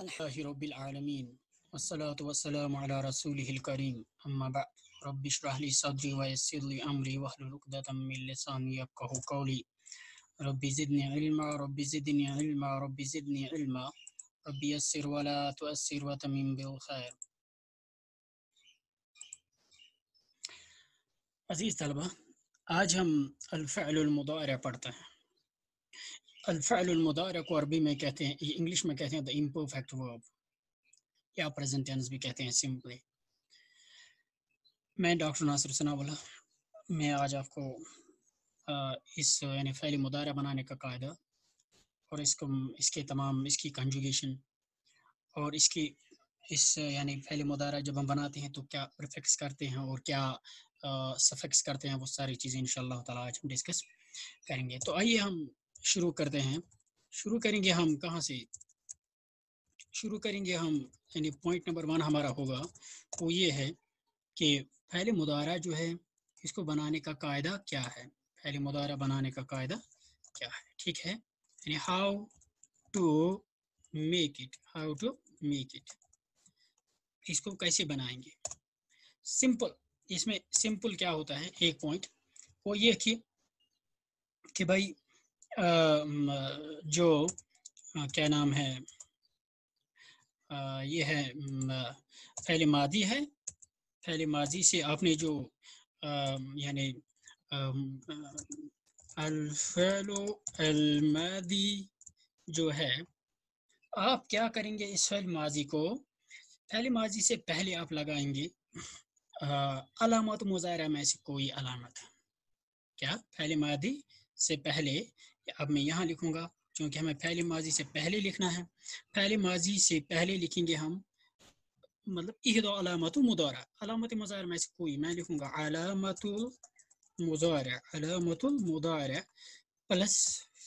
الحمد رب العالمين والصلاة والسلام على رسوله الكريم أما بعد رب اشرح لي صدري ويسر لي أمري واحلل عقدة من لساني يفقه قولي رب زدني علما رب زدني علما رب زدني علما رب يسر ولا تؤسر وتمم بالخير عزيز طلبة آج هم الفعل المضارع पढ़ते ہیں अल्फ़ल मुदार को अरबी में कहते हैं इंग्लिश में कहते हैं द इम्परफेक्ट वर्ब या प्रेजेंट टेंस भी कहते हैं सिंपली मैं डॉक्टर नासिर सना बोला मैं आज आपको इस यानी फ़ैल मुदारा बनाने का कायदा और इसको इसके तमाम इसकी कंजुगेशन और इसकी इस यानी फ़ैल मुदारा जब हम बनाते हैं तो क्या प्रिफिक्स करते हैं और क्या सफिक्स करते हैं वो सारी चीज़ें इन ताला आज हम डिस्कस करेंगे तो आइए हम शुरू करते हैं शुरू करेंगे हम कहाँ से शुरू करेंगे हम यानी पॉइंट नंबर वन हमारा होगा वो ये है कि पहले मुदारा जो है इसको बनाने का कायदा क्या है पहले मुदारा बनाने का कायदा क्या है ठीक है यानी how to make it how to make it इसको कैसे बनाएंगे सिंपल इसमें सिंपल क्या होता है एक पॉइंट वो ये कि कि भाई जो क्या नाम है ये है फैल मादी है फैल मादी से आपने जो यानी अलफेलो अलमादी जो है आप क्या करेंगे इस फैल माजी को फैल माजी से पहले आप लगाएंगे अलामत मुजाहरा में से कोई अलामत क्या फैल मादी से पहले अब मैं यहाँ लिखूंगा क्योंकि हमें पहले माजी से पहले लिखना है पहले माजी से पहले लिखेंगे हम मतलब इहदो अलामत मुदारा अलामत मुजार में से कोई मैं लिखूंगा अलामत मुजार अलामत मुदार प्लस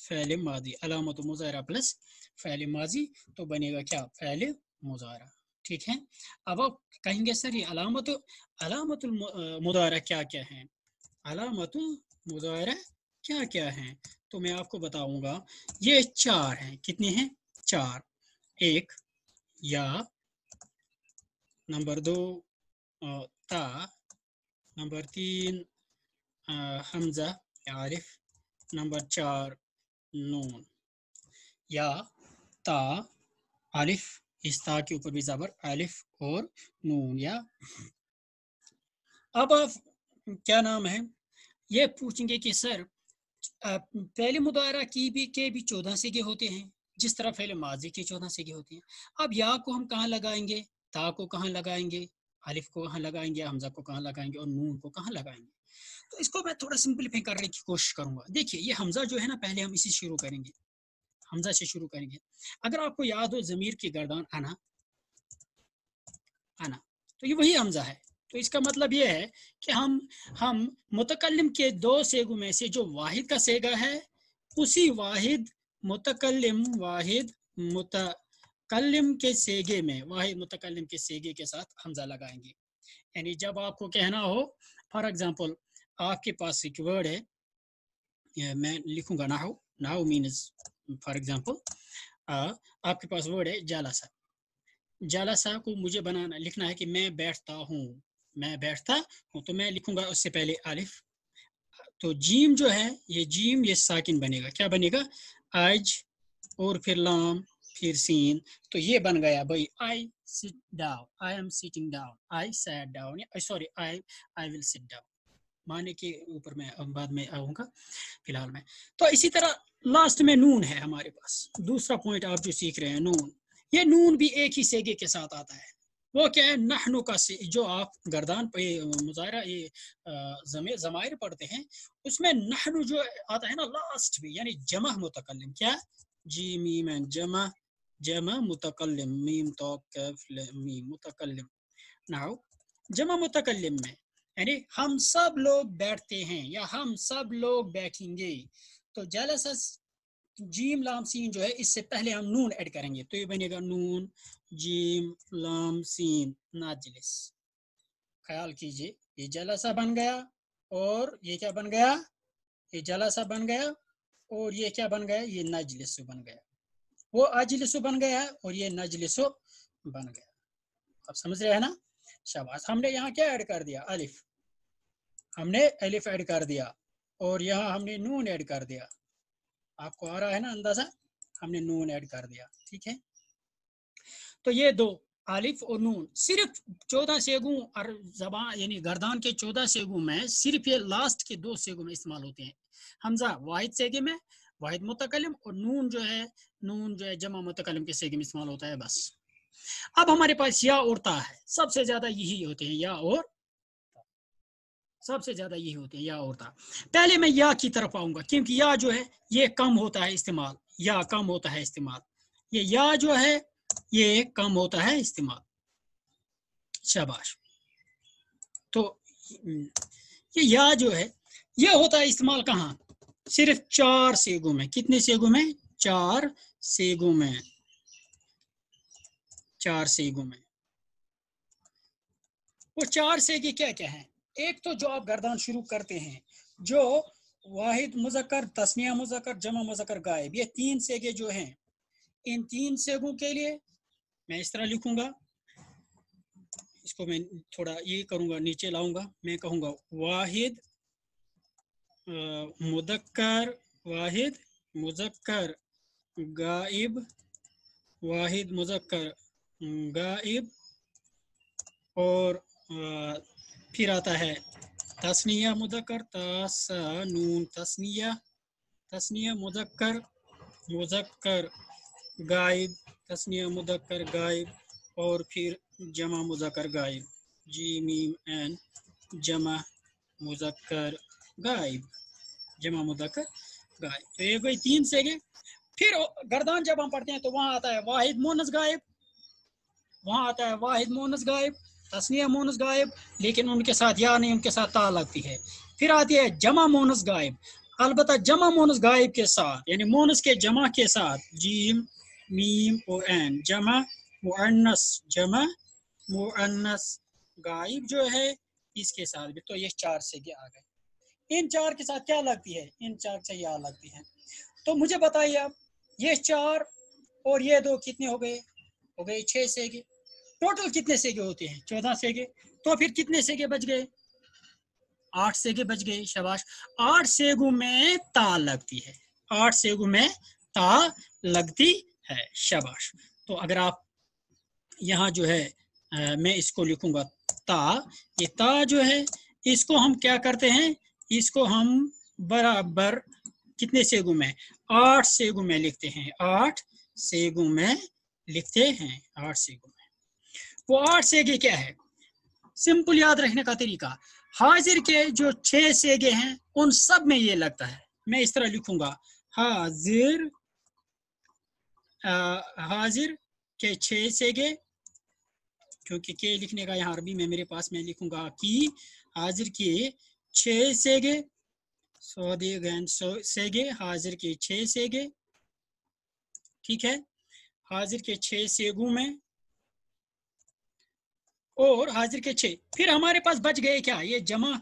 फ़ैल माजी अलामत मुजारा प्लस फ़ैल माजी तो बनेगा क्या फ़ैल मुजारा ठीक है अब आप कहेंगे सर ये अलामत अलामत मुदारा क्या क्या है अलामत मुजारा क्या क्या हैं तो मैं आपको बताऊंगा ये चार हैं कितने हैं चार एक या नंबर दो ता नंबर तीन हमजा आरिफ नंबर चार नून या ता आलिफ इस ता के ऊपर भी ज़बर आलिफ और नून या अब आप क्या नाम है ये पूछेंगे कि सर पहले मुदारा की भी के भी चौदह सीगे होते हैं जिस तरह पहले माजी के चौदह सीगे होते हैं अब या को हम कहाँ लगाएंगे ता को कहाँ लगाएंगे अलिफ को कहाँ लगाएंगे हमजा को कहाँ लगाएंगे और नून को कहाँ लगाएंगे तो इसको मैं थोड़ा सिंपलीफाई करने की कोशिश करूंगा देखिए ये हमजा जो है ना पहले हम इसी शुरू करेंगे हमजा से शुरू करेंगे अगर आपको याद हो जमीर की गर्दान आना आना तो ये वही हमजा है तो इसका मतलब यह है कि हम हम मुतकलम के दो सेगो में से जो वाहिद का सेगा है उसी वाहिद मुतकलम वाहिद मुतकलम के सेगे में वाहिद मुतकलम के सेगे के साथ हमजा लगाएंगे यानी जब आपको कहना हो फॉर एग्जाम्पल आपके पास एक वर्ड है मैं लिखूंगा नाहो नाहो मीनस फॉर एग्जाम्पल आपके पास वर्ड है जालासा जालासा को मुझे बनाना लिखना है कि मैं बैठता हूँ मैं बैठता हूँ तो मैं लिखूंगा उससे पहले आलिफ तो जीम जो है ये जीम ये साकिन बनेगा क्या बनेगा आज और फिर लाम फिर सीन तो ये बन गया भाई I sit down I am sitting down I sat down sorry I I will sit down माने के ऊपर मैं बाद में आऊंगा फिलहाल में तो इसी तरह लास्ट में नून है हमारे पास दूसरा पॉइंट आप जो सीख रहे हैं नून ये नून भी एक ही सेगे के साथ आता है वो क्या है नहनु का से जो आप गर्दान पे मुजाहरा ये जमायर पढ़ते हैं उसमें नहनु जो आता है ना लास्ट में यानी जमा मुतकलम क्या जी मीम एंड जमा जमा मुतकलम मीम तो मीम मुतकलम नाउ जमा मुतकलम में यानी हम सब लोग बैठते हैं या हम सब लोग बैठेंगे तो जलसस जीम लाम सीन जो है इससे पहले हम नून ऐड करेंगे तो ये बनेगा नून जीम लम सीम नाजलिस ख्याल कीजिए ये जलासा बन गया और ये क्या बन गया ये जलासा बन गया और ये क्या बन गया ये नजलिसो बन गया वो अजलिसो बन गया और ये नजलिसो बन गया आप समझ रहे हैं ना शाबाश हमने यहाँ क्या ऐड कर दिया अलिफ हमने अलिफ ऐड कर दिया और यहाँ हमने नून ऐड कर दिया आपको आ रहा है ना अंदाजा हमने नून ऐड कर दिया ठीक है तो ये दो आलिफ और नून सिर्फ चौदह सेगों और जबान यानी गर्दान के चौदह सेगों में सिर्फ ये लास्ट के दो सेगों में इस्तेमाल होते हैं हमजा वाहिद सेगे में वाहिद मुतकलम और नून जो है नून जो है जमा मुतकलम के सेगे में इस्तेमाल होता है बस अब हमारे पास या और ता है सबसे ज्यादा यही होते हैं या और सबसे ज्यादा यही होते हैं या और ता पहले मैं या की तरफ आऊंगा क्योंकि या जो है ये कम होता है इस्तेमाल या कम होता है इस्तेमाल ये या जो है ये कम होता है इस्तेमाल शाबाश तो हम्म, ये या जो है ये होता है इस्तेमाल कहाँ सिर्फ चार सेगों में कितने सेगों में चार सेगों में चार सेगों में वो चार सेगे क्या क्या हैं एक तो जो आप गर्दान शुरू करते हैं जो वाहिद मुजक्कर तस्मिया मुजक्कर जमा मुजक्कर गायब ये तीन सेगे जो हैं इन तीन सेगों के लिए मैं इस तरह लिखूंगा इसको मैं थोड़ा ये करूंगा नीचे लाऊंगा मैं कहूंगा वाहिद मुदक्कर वाहिद मुजक्कर गाइब वाहिद मुजक्कर गाइब और आ, फिर आता है तस्निया मुदक्कर तासा नून तस्निया तस्निया मुजक्कर मुजक्कर गायब तस्निया मुदक्कर गायब और फिर जमा मुजक्कर गायब जी मीम एन जमा मुजक्कर गायब जमा मुदक्कर गायब तो ये कोई तीन से गए फिर गर्दान जब हम पढ़ते हैं तो वहां आता है वाहिद मोनस गायब वहाँ आता है वाहिद मोनस गायब तस्निया मोनस गायब लेकिन उनके साथ या नहीं उनके साथ ता लगती है फिर आती है जमा मोनस गायब अलबत् जमा मोनस गायब के साथ यानी मोनस के जमा के साथ जीम मीम एन जमा मुअन्नस जमा मुअन्नस गायब जो है इसके साथ भी तो ये चार से भी आ गए इन चार के साथ क्या लगती है इन चार से यह लगती है तो मुझे बताइए आप ये चार और ये दो कितने हो गए हो गए से सेगे टोटल कितने सेगे होते हैं चौदह सेगे तो फिर कितने सेगे बच गए आठ गे बच गए शबाश आठ सेगु में ता लगती है आठ सेगु में ता लगती है शाबाश तो अगर आप यहाँ जो है आ, मैं इसको लिखूंगा ता ये ता जो है इसको हम क्या करते हैं इसको हम बराबर कितने सेगु में आठ सेगु में लिखते हैं आठ सेगु में लिखते हैं आठ सेगु में वो आठ सेगे क्या है सिंपल याद रखने का तरीका हाजिर के जो छह सेगे हैं उन सब में ये लगता है मैं इस तरह लिखूंगा हाजिर हाजिर के छ से गे क्योंकि के लिखने का यहाँ अरबी में मेरे पास मैं लिखूंगा कि हाजिर के छ से गे सो से गे हाजिर के छ से गए ठीक है हाजिर के छः सेगू में और हाजिर के छ फिर हमारे पास बच गए क्या ये जमा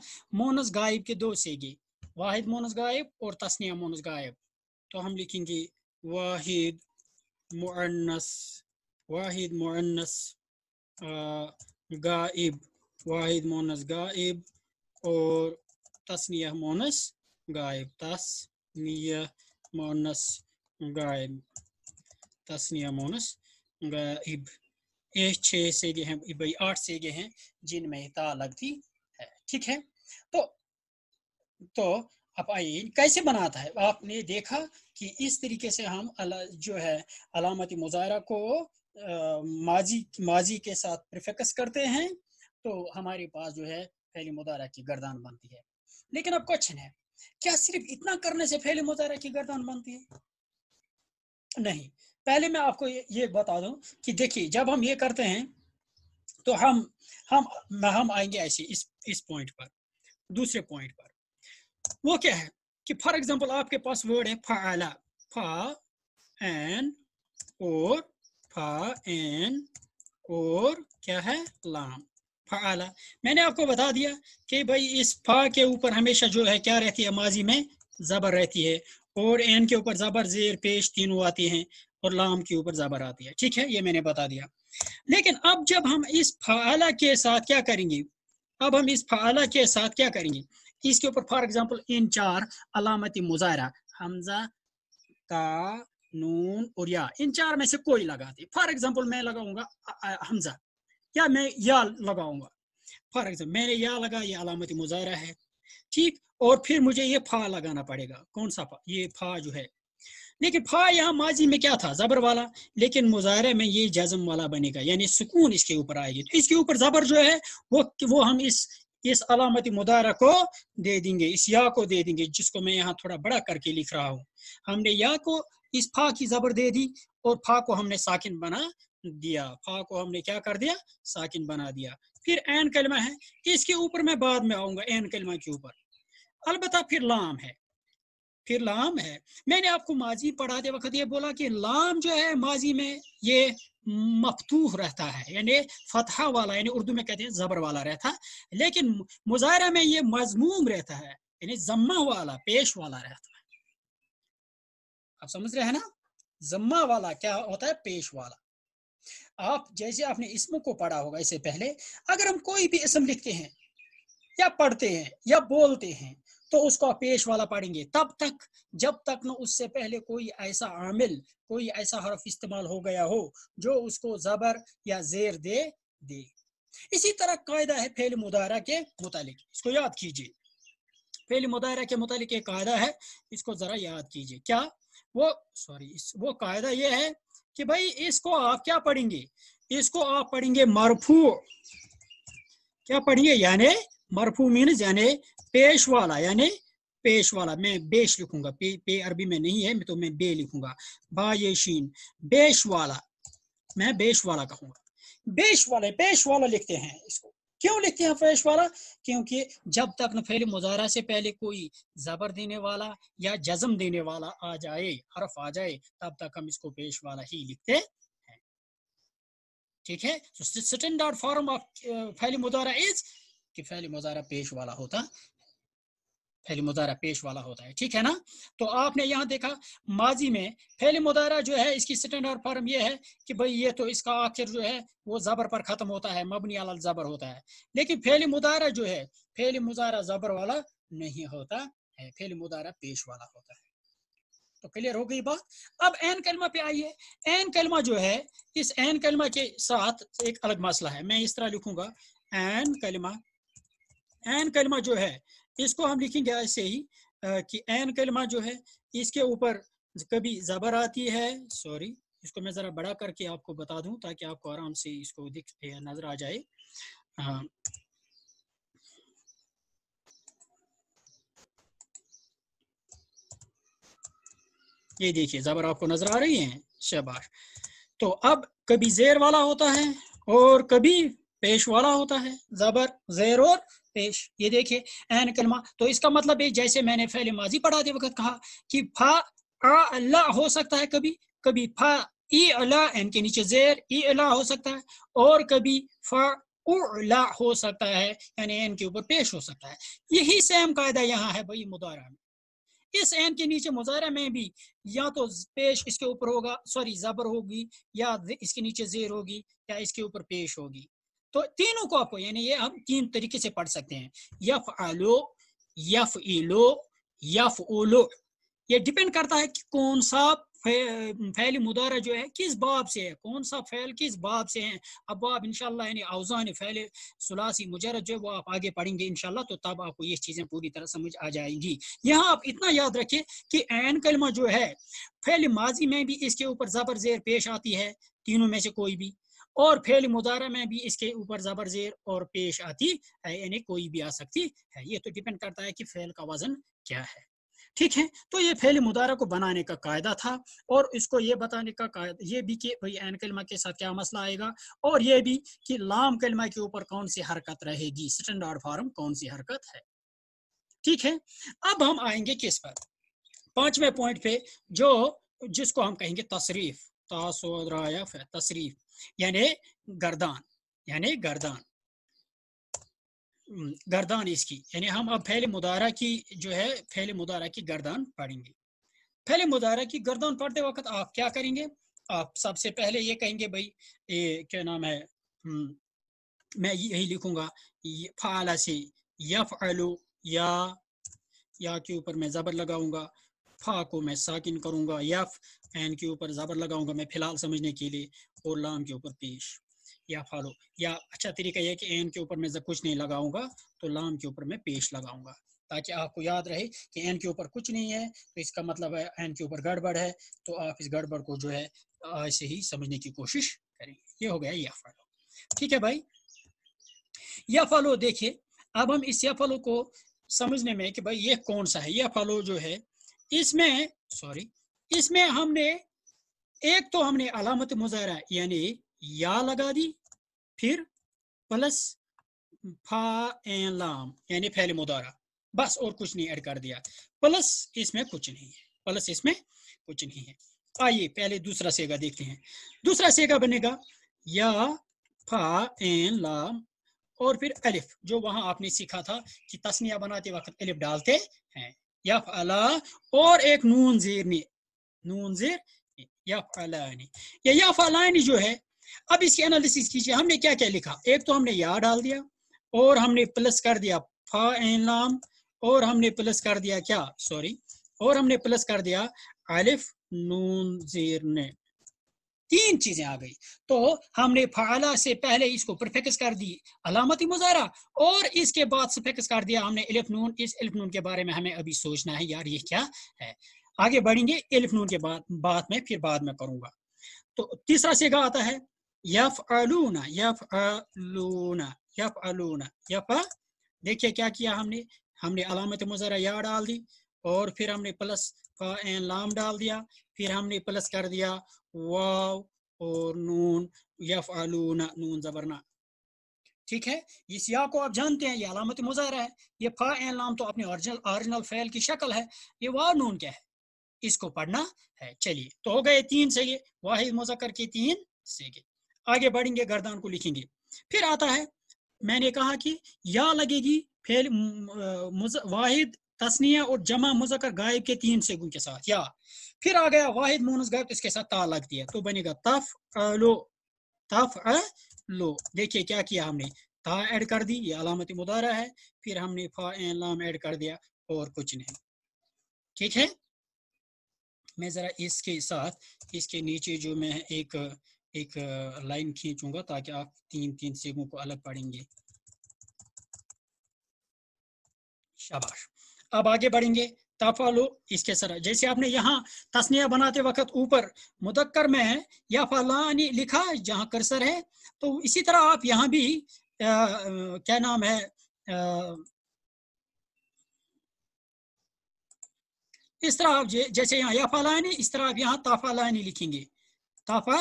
मोनस गायब के दो सेगे वाहिद मोनस गायब और तस्निया मोनस गायब तो हम लिखेंगे वाहिद मुअन्नस वाहिद मुअन्नस गाइब वाहिद मोनस गाइब और तस्निया मोनस गायब तस्निया muannas gaib तस्निया muannas gaib ये छह से गए हैं भाई आठ से गए हैं जिनमें ता लगती है ठीक है तो तो आप आइए कैसे बनाता है आपने देखा कि इस तरीके से हम जो है अलामती मुजाहरा को आ, माजी माजी के साथ प्रिफेकस करते हैं तो हमारे पास जो है फैली मुदारा की गर्दान बनती है लेकिन अब क्वेश्चन है क्या सिर्फ इतना करने से फैली मुजाहरा की गर्दान बनती है नहीं पहले मैं आपको ये, ये बता दूं कि देखिए जब हम ये करते हैं तो हम हम हम आएंगे ऐसे इस इस पॉइंट पर दूसरे पॉइंट पर वो क्या है कि फॉर एग्जाम्पल आपके पास वर्ड है फाला फा एन और फा एन और क्या है लाम फाला मैंने आपको बता दिया कि भाई इस फा के ऊपर हमेशा जो है क्या रहती है माजी में जबर रहती है और एन के ऊपर जबर जेर पेश तीनों आती हैं और लाम के ऊपर जबर आती है ठीक है ये मैंने बता दिया लेकिन अब जब हम इस फाला के साथ क्या करेंगे अब हम इस फाला के साथ क्या करेंगे कि इसके ऊपर फॉर एग्जाम्पल इन चार अलामती मुजाहरा हमजा ता नून और या इन चार में से कोई लगाते फॉर एग्जाम्पल मैं लगाऊंगा हमजा या मैं या लगाऊंगा फॉर एग्जाम्पल मैंने या लगा ये अलामती मुजाहरा है ठीक और फिर मुझे ये फा लगाना पड़ेगा कौन सा फा ये फा जो है लेकिन फा यहाँ माजी में क्या था जबर वाला लेकिन मुजाहरे में ये जजम वाला बनेगा यानी सुकून इसके ऊपर आएगी तो इसके ऊपर जबर जो है वो वो हम इस इस अलामत मुदारा को दे देंगे इस या को दे देंगे जिसको मैं यहाँ थोड़ा बड़ा करके लिख रहा हूँ हमने या को इस फा की जबर दे दी और फा को हमने साकिन बना दिया फा को हमने क्या कर दिया साकिन बना दिया फिर एन कलमा है इसके ऊपर मैं बाद में आऊंगा एन कलमा के ऊपर अलबत् फिर लाम है फिर लाम है मैंने आपको माजी पढ़ाते वक्त ये बोला कि लाम जो है माजी में ये मफतूह रहता है यानी फतहा वाला यानी उर्दू में कहते हैं जबर वाला रहता लेकिन मुजाहरा में ये मजमूम रहता है यानी जम्मा वाला पेश वाला रहता है आप समझ रहे हैं ना जम्मा वाला क्या होता है पेश वाला आप जैसे आपने इसम को पढ़ा होगा इससे पहले अगर हम कोई भी इसम लिखते हैं या पढ़ते हैं या बोलते हैं तो उसको आप पेश वाला पढ़ेंगे तब तक जब तक न उससे पहले कोई ऐसा आमिल कोई ऐसा हरफ इस्तेमाल हो गया हो जो उसको जबर या जेर दे दे इसी तरह कायदा है फेल मुदायरा के मुतालिक इसको याद कीजिए फेल मुदायरा के मुतालिक एक कायदा है इसको जरा याद कीजिए क्या वो सॉरी वो कायदा यह है कि भाई इसको आप क्या पढ़ेंगे इसको आप पढ़ेंगे मरफू क्या पढ़िए यानी मरफू मीनज यानी पेश वाला यानी पेश वाला मैं बेश लिखूंगा पे, पे अरबी में नहीं है तो मैं बे लिखूंगा बा शीन बेश वाला मैं बेश वाला कहूंगा बेश वाले पेश वाला लिखते हैं इसको क्यों लिखते हैं पेश वाला क्योंकि जब तक न फैल मुजाहरा से पहले कोई जबर देने वाला या जजम देने वाला आ जाए हरफ आ जाए तब तक हम इसको पेश वाला ही लिखते हैं ठीक है स्टैंडर्ड फॉर्म ऑफ फैल मुजाहरा इज कि फैली मुजारा पेश वाला होता फैल मुजारा पेश वाला होता है ठीक है ना तो आपने यहाँ देखा माजी में फैल मुदारा जो है इसकी स्टैंडर्ड फॉर्म ये है कि भाई ये तो इसका आखिर जो है वो जबर पर खत्म होता है मबनी अल जबर होता है लेकिन फैल मुदारा जो है फैल मुजारा जबर वाला नहीं होता है फैल मुदारा पेश वाला होता है तो क्लियर हो गई बात अब एन कलमा पे आइए एन कलमा जो है इस एन कलमा के साथ एक अलग मसला है मैं इस तरह लिखूंगा एन कलमा एन कलमा जो है इसको हम लिखेंगे ऐसे ही कि एन कलमा जो है इसके ऊपर कभी जबर आती है सॉरी इसको मैं ज़रा बड़ा करके आपको बता दूं ताकि आपको आराम से इसको दिख नज़र आ जाए हाँ ये देखिए जबर आपको नजर आ रही है शबाश तो अब कभी जेर वाला होता है और कभी पेश वाला होता है जबर जेर और पेश ये देखिए एन कलमा तो इसका मतलब है जैसे मैंने फैले माजी पढ़ाते वक्त कहा कि फा अल्लाह हो सकता है कभी कभी फा ई अला एन के नीचे जेर ई अला हो सकता है और कभी फा उला हो सकता है यानी एन के ऊपर पेश हो सकता है यही सेम कायदा यहाँ है भाई मुदारा में इस एन के नीचे मुजाहरा में भी या तो पेश इसके ऊपर होगा सॉरी जबर होगी या इसके नीचे जेर होगी या इसके ऊपर पेश होगी तो तीनों को आपको यानी ये हम तीन तरीके से पढ़ सकते हैं यफ आलो यफ इलो यफ ओलो ये डिपेंड करता है कि कौन सा फैल मुदारा जो है किस बाब से है कौन सा फैल किस बाब से है अब आप इनशाला अवजान फैल सुलासी मुजरत जो है वो आप आगे पढ़ेंगे इनशाला तो तब आपको ये चीज़ें पूरी तरह समझ आ जाएंगी यहाँ आप इतना याद रखिये कि एन कलमा जो है फैल माजी में भी इसके ऊपर ज़बर जेर पेश आती है तीनों में से कोई भी और फेल मुदारा में भी इसके ऊपर जबर जेर और पेश आती है यानी कोई भी आ सकती है ये तो डिपेंड करता है कि फेल का वजन क्या है ठीक है तो ये फेल मुदारा को बनाने का कायदा था और इसको ये बताने का कायदा ये भी कि भाई एन कलमा के साथ क्या मसला आएगा और ये भी कि लाम कलमा के ऊपर कौन सी हरकत रहेगी स्टैंडर्ड फॉर्म कौन सी हरकत है ठीक है अब हम आएंगे किस पर पांचवें पॉइंट पे जो जिसको हम कहेंगे तशरीफ तासोदराया तशरीफ यानी गर्दान यानी गर्दान गर्दान इसकी यानी हम अब फैले मुदारा की जो है फैले मुदारा की गर्दान पढ़ेंगे फैले मुदारा की गर्दान पढ़ते वक्त आप क्या करेंगे आप सबसे पहले ये कहेंगे भाई ये क्या नाम है मैं यही लिखूंगा फाला से यफ अलू या या के ऊपर मैं ज़बर लगाऊंगा फा को मैं साकिन करूंगा यफ एन के ऊपर ज़बर लगाऊंगा मैं फिलहाल समझने के लिए और लाम के ऊपर पेश या फॉलो या अच्छा तरीका यह कि एन के ऊपर मैं कुछ नहीं लगाऊंगा तो लाम के ऊपर मैं पेश लगाऊंगा ताकि आपको याद रहे कि एन के ऊपर कुछ नहीं है तो इसका मतलब है एन के ऊपर गड़बड़ है तो आप इस गड़बड़ को जो है ऐसे ही समझने की कोशिश करेंगे ये हो गया या फॉलो ठीक है भाई या फॉलो देखिए अब हम इस या फॉलो को समझने में कि भाई ये कौन सा है या फॉलो जो है इसमें सॉरी इसमें हमने एक तो हमने अलामत मुजाहरा यानी या लगा दी फिर प्लस फा एन लाम यानी फैल मुदारा बस और कुछ नहीं ऐड कर दिया प्लस इसमें कुछ नहीं है प्लस इसमें कुछ नहीं है आइए पहले दूसरा सेगा देखते हैं दूसरा सेगा बनेगा या फा एन लाम और फिर अलिफ जो वहां आपने सीखा था कि तस्निया बनाते वक्त अलिफ डालते हैं या फला और एक नून जीरनी नूनजिर याफलानी या या याफलानी जो है अब इसकी एनालिसिस कीजिए हमने क्या क्या लिखा एक तो हमने या डाल दिया और हमने प्लस कर दिया फा एन लाम और हमने प्लस कर दिया क्या सॉरी और हमने प्लस कर दिया आलिफ नून जेर ने तीन चीजें आ गई तो हमने फाला से पहले इसको प्रिफिक्स कर दी अलामती मुजारा और इसके बाद प्रिफिक्स कर दिया हमने इलिफ नून इस इलिफ नून के बारे में हमें अभी सोचना है यार ये क्या है आगे बढ़ेंगे एलिफ नून के बाद बाद में फिर बाद में करूँगा तो तीसरा कहा आता है यफ अलूना यफ अलूना यफ अलूना यफ देखिए क्या किया हमने हमने अलामत मुजरा या डाल दी और फिर हमने प्लस का एन लाम डाल दिया फिर हमने प्लस कर दिया वाव और नून यफ अलूना नून जबरना ठीक है इस या को आप जानते हैं ये अलामत मुजहरा है ये फा एन लाम तो अपने ओरिजिनल फैल की शक्ल है ये वाव नून क्या है इसको पढ़ना है चलिए तो हो गए तीन सेगे वाहि मुजक्कर के तीन सेगे आगे बढ़ेंगे गर्दान को लिखेंगे फिर आता है मैंने कहा कि या लगेगी फिर वाहिद तस्निया और जमा मुजक्कर गायब के तीन सेगों के साथ या फिर आ गया वाहिद मोनस गायब इसके साथ ता लग दिया तो बनेगा तफ लो तफ लो देखिए क्या किया हमने ता ऐड कर दी ये अलामत मुदारा है फिर हमने फा लाम ऐड कर दिया और कुछ नहीं ठीक है मैं ज़रा इसके साथ इसके नीचे जो मैं एक एक लाइन खींचूंगा ताकि आप तीन तीन सेगों को अलग पढ़ेंगे शाबाश अब आगे बढ़ेंगे तफालो इसके सर जैसे आपने यहाँ तस्निया बनाते वक्त ऊपर मुदक्कर में या फलानी लिखा जहाँ करसर है तो इसी तरह आप यहाँ भी आ, क्या नाम है आ, इस तरह आप जैसे यहाँ या फालानी इस तरह आप यहाँ लानी लिखेंगे ताफा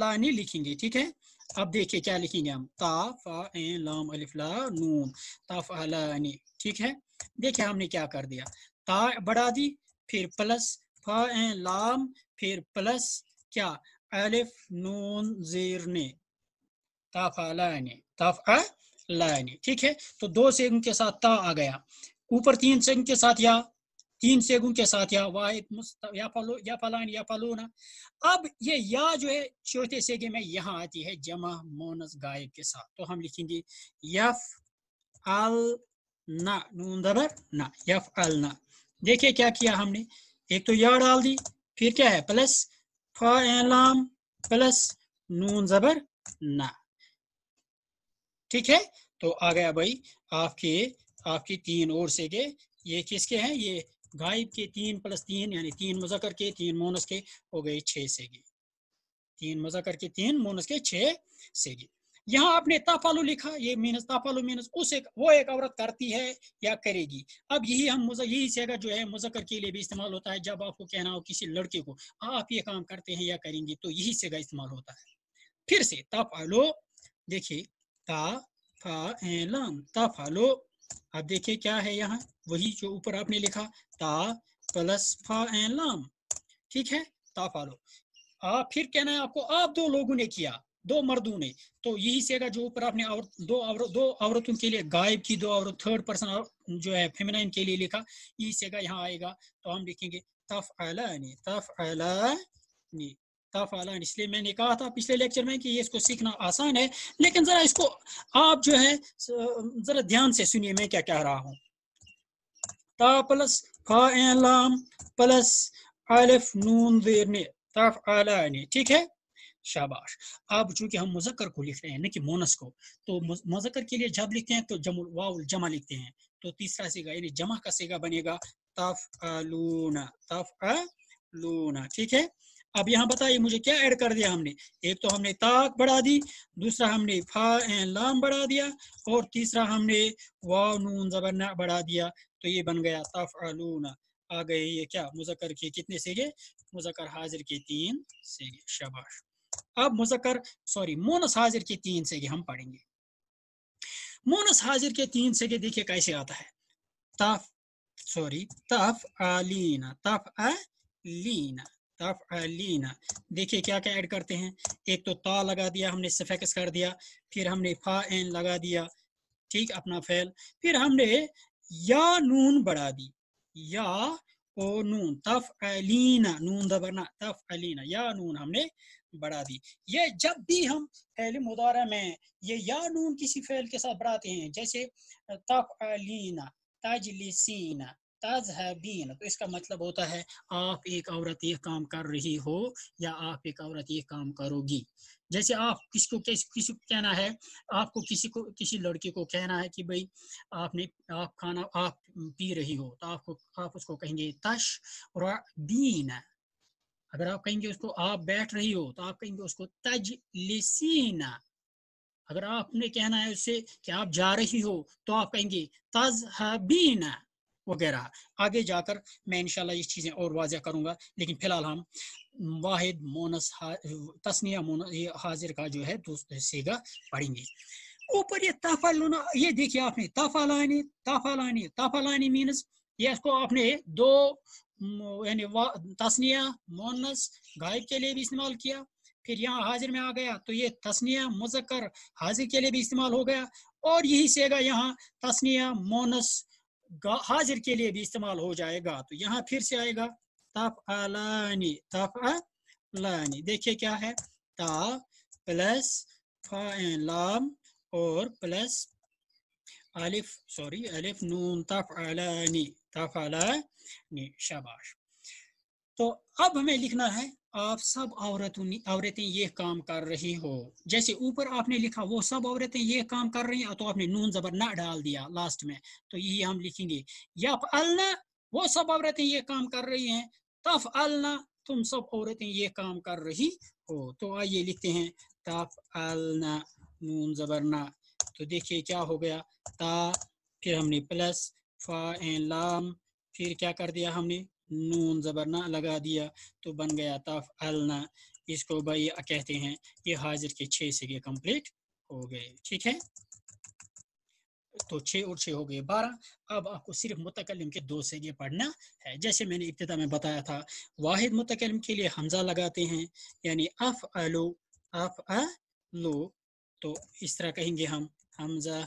लानी लिखेंगे ठीक है अब देखिए क्या लिखेंगे हम ताफा लाम नून ताफा लानी ठीक है देखिए हमने क्या कर दिया ता बढ़ा दी फिर प्लस फा लाम फिर प्लस क्या अलिफ नून जीर ने ताफा लानी ताफा लानी ठीक है तो दो से उनके साथ ता आ गया ऊपर तीन से उनके साथ या तीन सेगुन के साथ या वाहिद या फलो या फलान या फलूना अब ये या जो है चौथे सेगे में यहाँ आती है जमा मोनस गायब के साथ तो हम लिखेंगे यफ अल ना यफ अल ना देखिए क्या किया हमने एक तो या डाल दी फिर क्या है प्लस फाम प्लस नून जबर ना ठीक है तो आ गया भाई आपके आपके तीन और से के ये किसके हैं ये गायब के तीन प्लस तीन यानी तीन मुजकर के तीन मोनस के हो गए छह से गे तीन मुजकर के तीन मोनस के छह से गे यहाँ आपने ताफालू लिखा ये मीनस ताफालू मीनस उस एक वो एक औरत करती है या करेगी अब यही हम यही सेगा जो है मुजक्कर के लिए भी इस्तेमाल होता है जब आपको कहना हो किसी लड़के को आप ये काम करते हैं या करेंगी तो यही सेगा इस्तेमाल होता है फिर से ताफालो देखिए ता फा लाम ताफालो अब देखिए क्या है यहाँ वही जो ऊपर आपने लिखा ता प्लस फा एन लाम ठीक है ता फालो आ फिर कहना है आपको आप दो लोगों ने किया दो मर्दों ने तो यही सेगा जो ऊपर आपने आवर, दो आवर, दो औरतों के लिए गायब की दो औरत थर्ड पर्सन जो है फेमिनाइन के लिए लिखा यही सेगा यहाँ आएगा तो हम लिखेंगे तफ अला तफ अला ताफालान इसलिए मैंने कहा था पिछले लेक्चर में कि ये इसको सीखना आसान है लेकिन ज़रा इसको आप जो है ज़रा ध्यान से सुनिए मैं क्या कह रहा हूँ ता प्लस फा लाम प्लस आलिफ नून देरने ठीक है शाबाश अब चूंकि हम मुजक्कर को लिख रहे हैं ना कि मोनस को तो मुजक्कर के लिए जब लिखते हैं तो जमुल वाउल जमा लिखते हैं तो तीसरा सेगा यानी जमा का सेगा बनेगा तफ आलूना तफ ठीक है अब यहाँ बताइए मुझे क्या ऐड कर दिया हमने एक तो हमने ताक बढ़ा दी दूसरा हमने फा एन लाम बढ़ा दिया और तीसरा हमने वाव नून जबरना बढ़ा दिया तो ये बन गया तफलूना आ गए ये क्या मुजक्कर के कितने सेगे मुजक्कर हाजिर के तीन सेगे शबाश अब मुजक्कर सॉरी मोनस हाजिर के तीन सेगे हम पढ़ेंगे मोनस हाजिर के तीन सेगे देखिए कैसे आता है तफ सॉरी तफ आलीना तफ अलीना तफ़लीना देखिए क्या क्या ऐड करते हैं एक तो ता लगा दिया हमने सफ़ेक्स कर दिया फिर हमने फ़ा एन लगा दिया ठीक अपना फैल फिर हमने या नून बढ़ा दी या ओ नून तफ़लीना नून दबरना तफ़लीना या नून हमने बढ़ा दी ये जब भी हम फैल मुदारा में ये या नून किसी फैल के साथ बढ़ाते हैं जैसे तफ़लीना तजलिसीना तजहबीन तो इसका मतलब होता है आप एक औरत ये काम कर रही हो या आप एक औरत ये काम करोगी जैसे आप किसको किस किसी को कहना है आपको किसी को किसी लड़की को कहना है कि भाई आपने आप खाना आप पी रही हो तो आपको आप उसको कहेंगे तश और बीन अगर आप कहेंगे उसको आप बैठ रही हो तो आप कहेंगे उसको तजलिसीना अगर आपने कहना है उससे कि आप जा रही हो तो आप कहेंगे तजहबीना वगैरह आगे जाकर मैं इनशाला ये चीज़ें और वाजह करूँगा लेकिन फ़िलहाल हम वाहिद मोनस हा, तस्निया मोन हाजिर का जो है दोस्त सेगा पढ़ेंगे ऊपर ये तफलना ये देखिए आपने लानी तफा लानी मीनस ये इसको आपने दो यानी तस्निया मोनस गायब के लिए भी इस्तेमाल किया फिर यहाँ हाजिर में आ गया तो ये तस्निया मुजक्कर हाजिर के लिए भी इस्तेमाल हो गया और यही सेगा यहाँ तस्निया मोनस हाजिर के लिए भी इस्तेमाल हो जाएगा तो यहाँ फिर से आएगा तफ अलानी तफ अलानी देखिए क्या है ता प्लस लाम और प्लस अलिफ सॉरी अलिफ नून तफ अलानी तफ अलानी शाबाश तो अब हमें लिखना है आप सब औरतों औरतें ये काम कर रही हो जैसे ऊपर आपने लिखा वो सब औरतें ये काम कर रही हैं तो आपने नून जबर ना डाल दिया लास्ट में तो यही हम लिखेंगे यफ अल्ला वो सब औरतें यह काम कर रही हैं तफ अल्ला तुम सब औरतें ये काम कर रही हो तो आइए लिखते हैं तफ अल्ना नून जबरना तो देखिए क्या हो गया ता फिर हमने प्लस फा एन लाम फिर क्या कर दिया हमने नून जबरना लगा दिया तो बन गया ताफ अलना इसको भाई कहते हैं ये हाजिर के से ये कंप्लीट हो गए ठीक है तो छः और छे हो गए बारह अब आपको सिर्फ मुतकलम के दो से ये पढ़ना है जैसे मैंने इब्तदा में बताया था वाहिद मुतकलम के लिए हमजा लगाते हैं यानी अफ अलो अफ अ लो तो इस तरह कहेंगे हम हमजा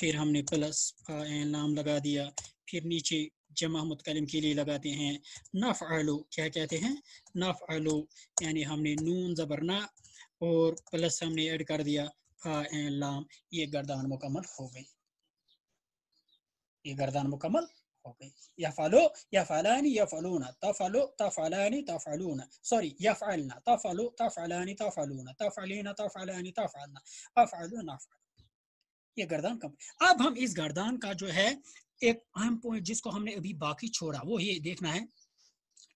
फिर हमने प्लस नाम लगा दिया फिर नीचे जमा मुतकलम के लिए लगाते हैं नफ़ आलो क्या कहते हैं नफ़ आलो यानी हमने नून ज़बरना और प्लस हमने ऐड कर दिया फा एन लाम ये गर्दान मुकम्मल हो गई ये गर्दान मुकम्मल हो गई या फालो या फ़लानी या फ़लूना तफ़लो तफ़लानी तफ़लूना सॉरी या तफालो तफालानी तफालूना तफालीना तफालानी तफालना अफालो नफ नफ़ल ये गर्दान कम अब हम इस गर्दान का जो है एक अहम पॉइंट जिसको हमने अभी बाकी छोड़ा वो ये देखना है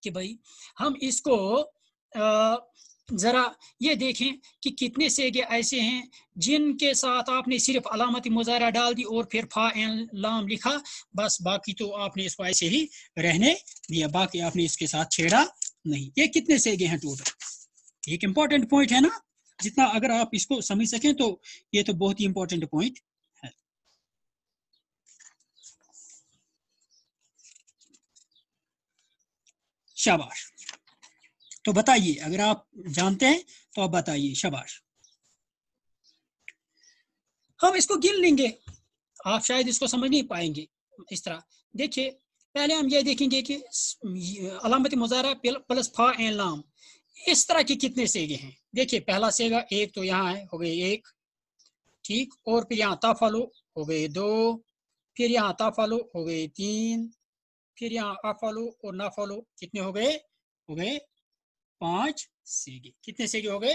कि भाई हम इसको ज़रा ये देखें कि कितने सेगे ऐसे हैं जिनके साथ आपने सिर्फ अलामती मुजाहरा डाल दी और फिर फा एन लाम लिखा बस बाकी तो आपने इसको ऐसे ही रहने दिया बाकी आपने इसके साथ छेड़ा नहीं ये कितने से गे हैं टोटल एक इंपॉर्टेंट पॉइंट है ना जितना अगर आप इसको समझ सकें तो ये तो बहुत ही इंपॉर्टेंट पॉइंट शाबाश तो बताइए अगर आप जानते हैं तो आप बताइए शाबाश हम इसको गिन लेंगे आप शायद इसको समझ नहीं पाएंगे इस तरह देखिए पहले हम ये देखेंगे कि अलामत मुजारा प्लस फा एन लाम इस तरह के कितने सेगे हैं देखिए पहला सेगा एक तो यहाँ है हो गए एक ठीक और फिर यहाँ ताफालो हो गए दो फिर यहाँ ताफालो हो गए तीन फिर यहाँ अफॉलो और ना फॉलो कितने हो गए हो गए पांच सेगे कितने सेगे हो गए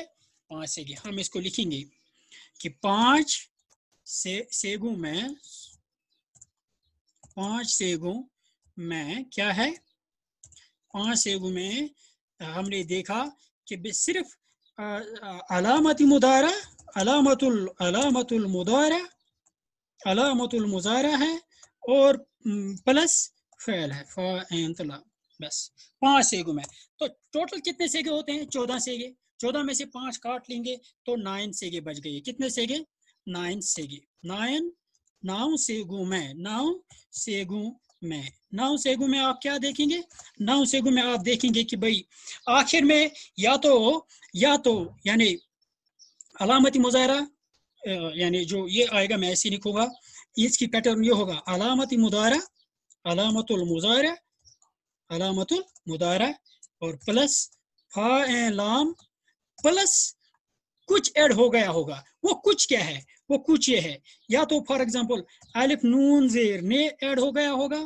पांच सेगे हम इसको लिखेंगे कि पांच से सेगों में पांच सेगों में क्या है पांच सेगों में हमने देखा कि सिर्फ अलामती मुदारा अलामतुल अलामतुल मुदारा अलामतुल मुजारा है और प्लस फेल है फ बस पांच सेगो में तो टोटल कितने सेगे होते हैं चौदह सेगे चौदह में से पांच काट लेंगे तो नाइन सेगे बच गए कितने सेगे नाइन सेगे नाइन नाव सेगु में नाव सेगु में नौ सेगु में आप क्या देखेंगे नाउ सेगु में आप देखेंगे कि भाई आखिर में या तो या तो यानी अलामती मुजाहरा यानी जो ये आएगा मैं ऐसे लिखूंगा इसकी पैटर्न ये होगा अलामती मुदारा अलामतुलमज़ार अलामतुलमदारा और प्लस फा ए लाम प्लस कुछ ऐड हो गया होगा वो कुछ क्या है वो कुछ ये है या तो फॉर एग्जांपल अलिफ नून जेर ने ऐड हो गया होगा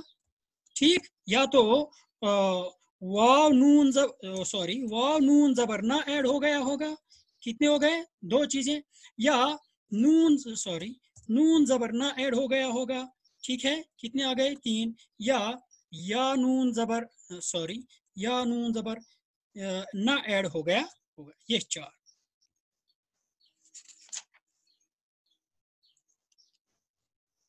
ठीक या तो वाव नून जब सॉरी वाव नून जबरना ऐड हो गया होगा कितने हो गए दो चीजें या नून सॉरी नून जबरना ऐड हो गया होगा ठीक है कितने आ गए तीन या या नून जबर सॉरी या नून जबर ना ऐड हो गया होगा ये चार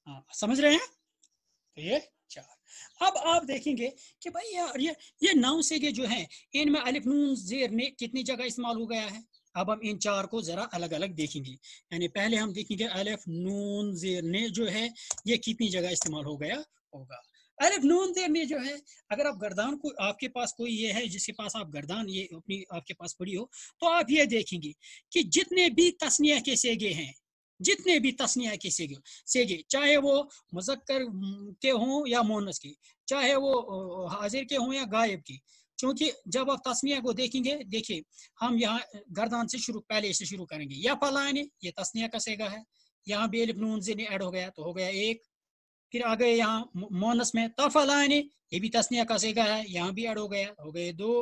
आ, हाँ, समझ रहे हैं तो ये चार अब आप देखेंगे कि भाई यार ये ये नाउ से जो है इनमें अलिफ नून जेर ने कितनी जगह इस्तेमाल हो गया है अब हम इन चार को ज़रा अलग अलग देखेंगे यानी पहले हम देखेंगे अलिफ नून जेर ने जो है ये कितनी जगह इस्तेमाल हो गया होगा अलिफ नून जेर ने जो है अगर आप गर्दान को आपके पास कोई ये है जिसके पास आप गर्दान ये अपनी आपके पास पड़ी हो तो आप ये देखेंगे कि जितने भी तस्निया के सेगे हैं जितने भी तस्निया के सेगे सेगे चाहे वो मुजक्कर के हों या मोनस के चाहे वो हाजिर के हों या गायब के क्योंकि जब आप तस्निया को देखेंगे देखिए हम यहाँ गर्दान से शुरू पहले से शुरू करेंगे या फलाने ये तस्निया का सेगा है यहाँ बेलिब नून जिन ऐड हो गया तो हो गया एक फिर आ गए यहाँ मोनस में अलाने ये भी तस्निया का सेगा है यहाँ भी ऐड हो गया हो गए दो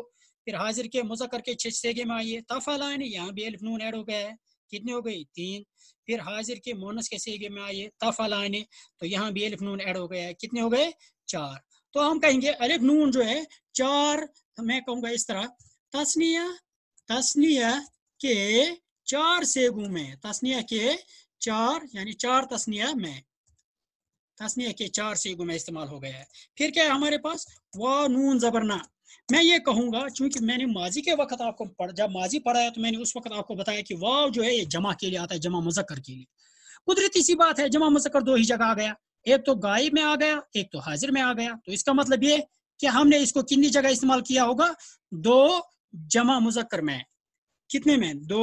फिर हाजिर के मुजक्कर के छह सेगे में आइए तफलाने यहाँ भी एलिफ नून ऐड हो गया है कितने हो गई तीन फिर हाजिर के मोनस के सेगे में आइए तफलाने तो यहाँ भी एलिफ नून ऐड हो गया है कितने हो गए चार तो हम कहेंगे अलिफ नून जो है चार तो मैं कहूंगा इस तरह तस्निया तस्निया के चार सेगू में तस्निया के चार यानी चार तस्निया में तस्निया के चार सेगू में इस्तेमाल हो गया है फिर क्या है हमारे पास वाह नून जबरना मैं ये कहूंगा चूंकि मैंने माजी के वक्त आपको पढ़, जब माजी पढ़ाया तो मैंने उस वक्त आपको बताया कि वाव जो है ये जमा के लिए आता है जमा मुजक्कर के लिए कुदरती सी बात है जमा मुजक्कर दो ही जगह आ गया एक तो गायब में आ गया एक तो हाजिर में आ गया तो इसका मतलब ये कि हमने इसको कितनी जगह इस्तेमाल किया होगा दो जमा मुजक्कर में कितने में दो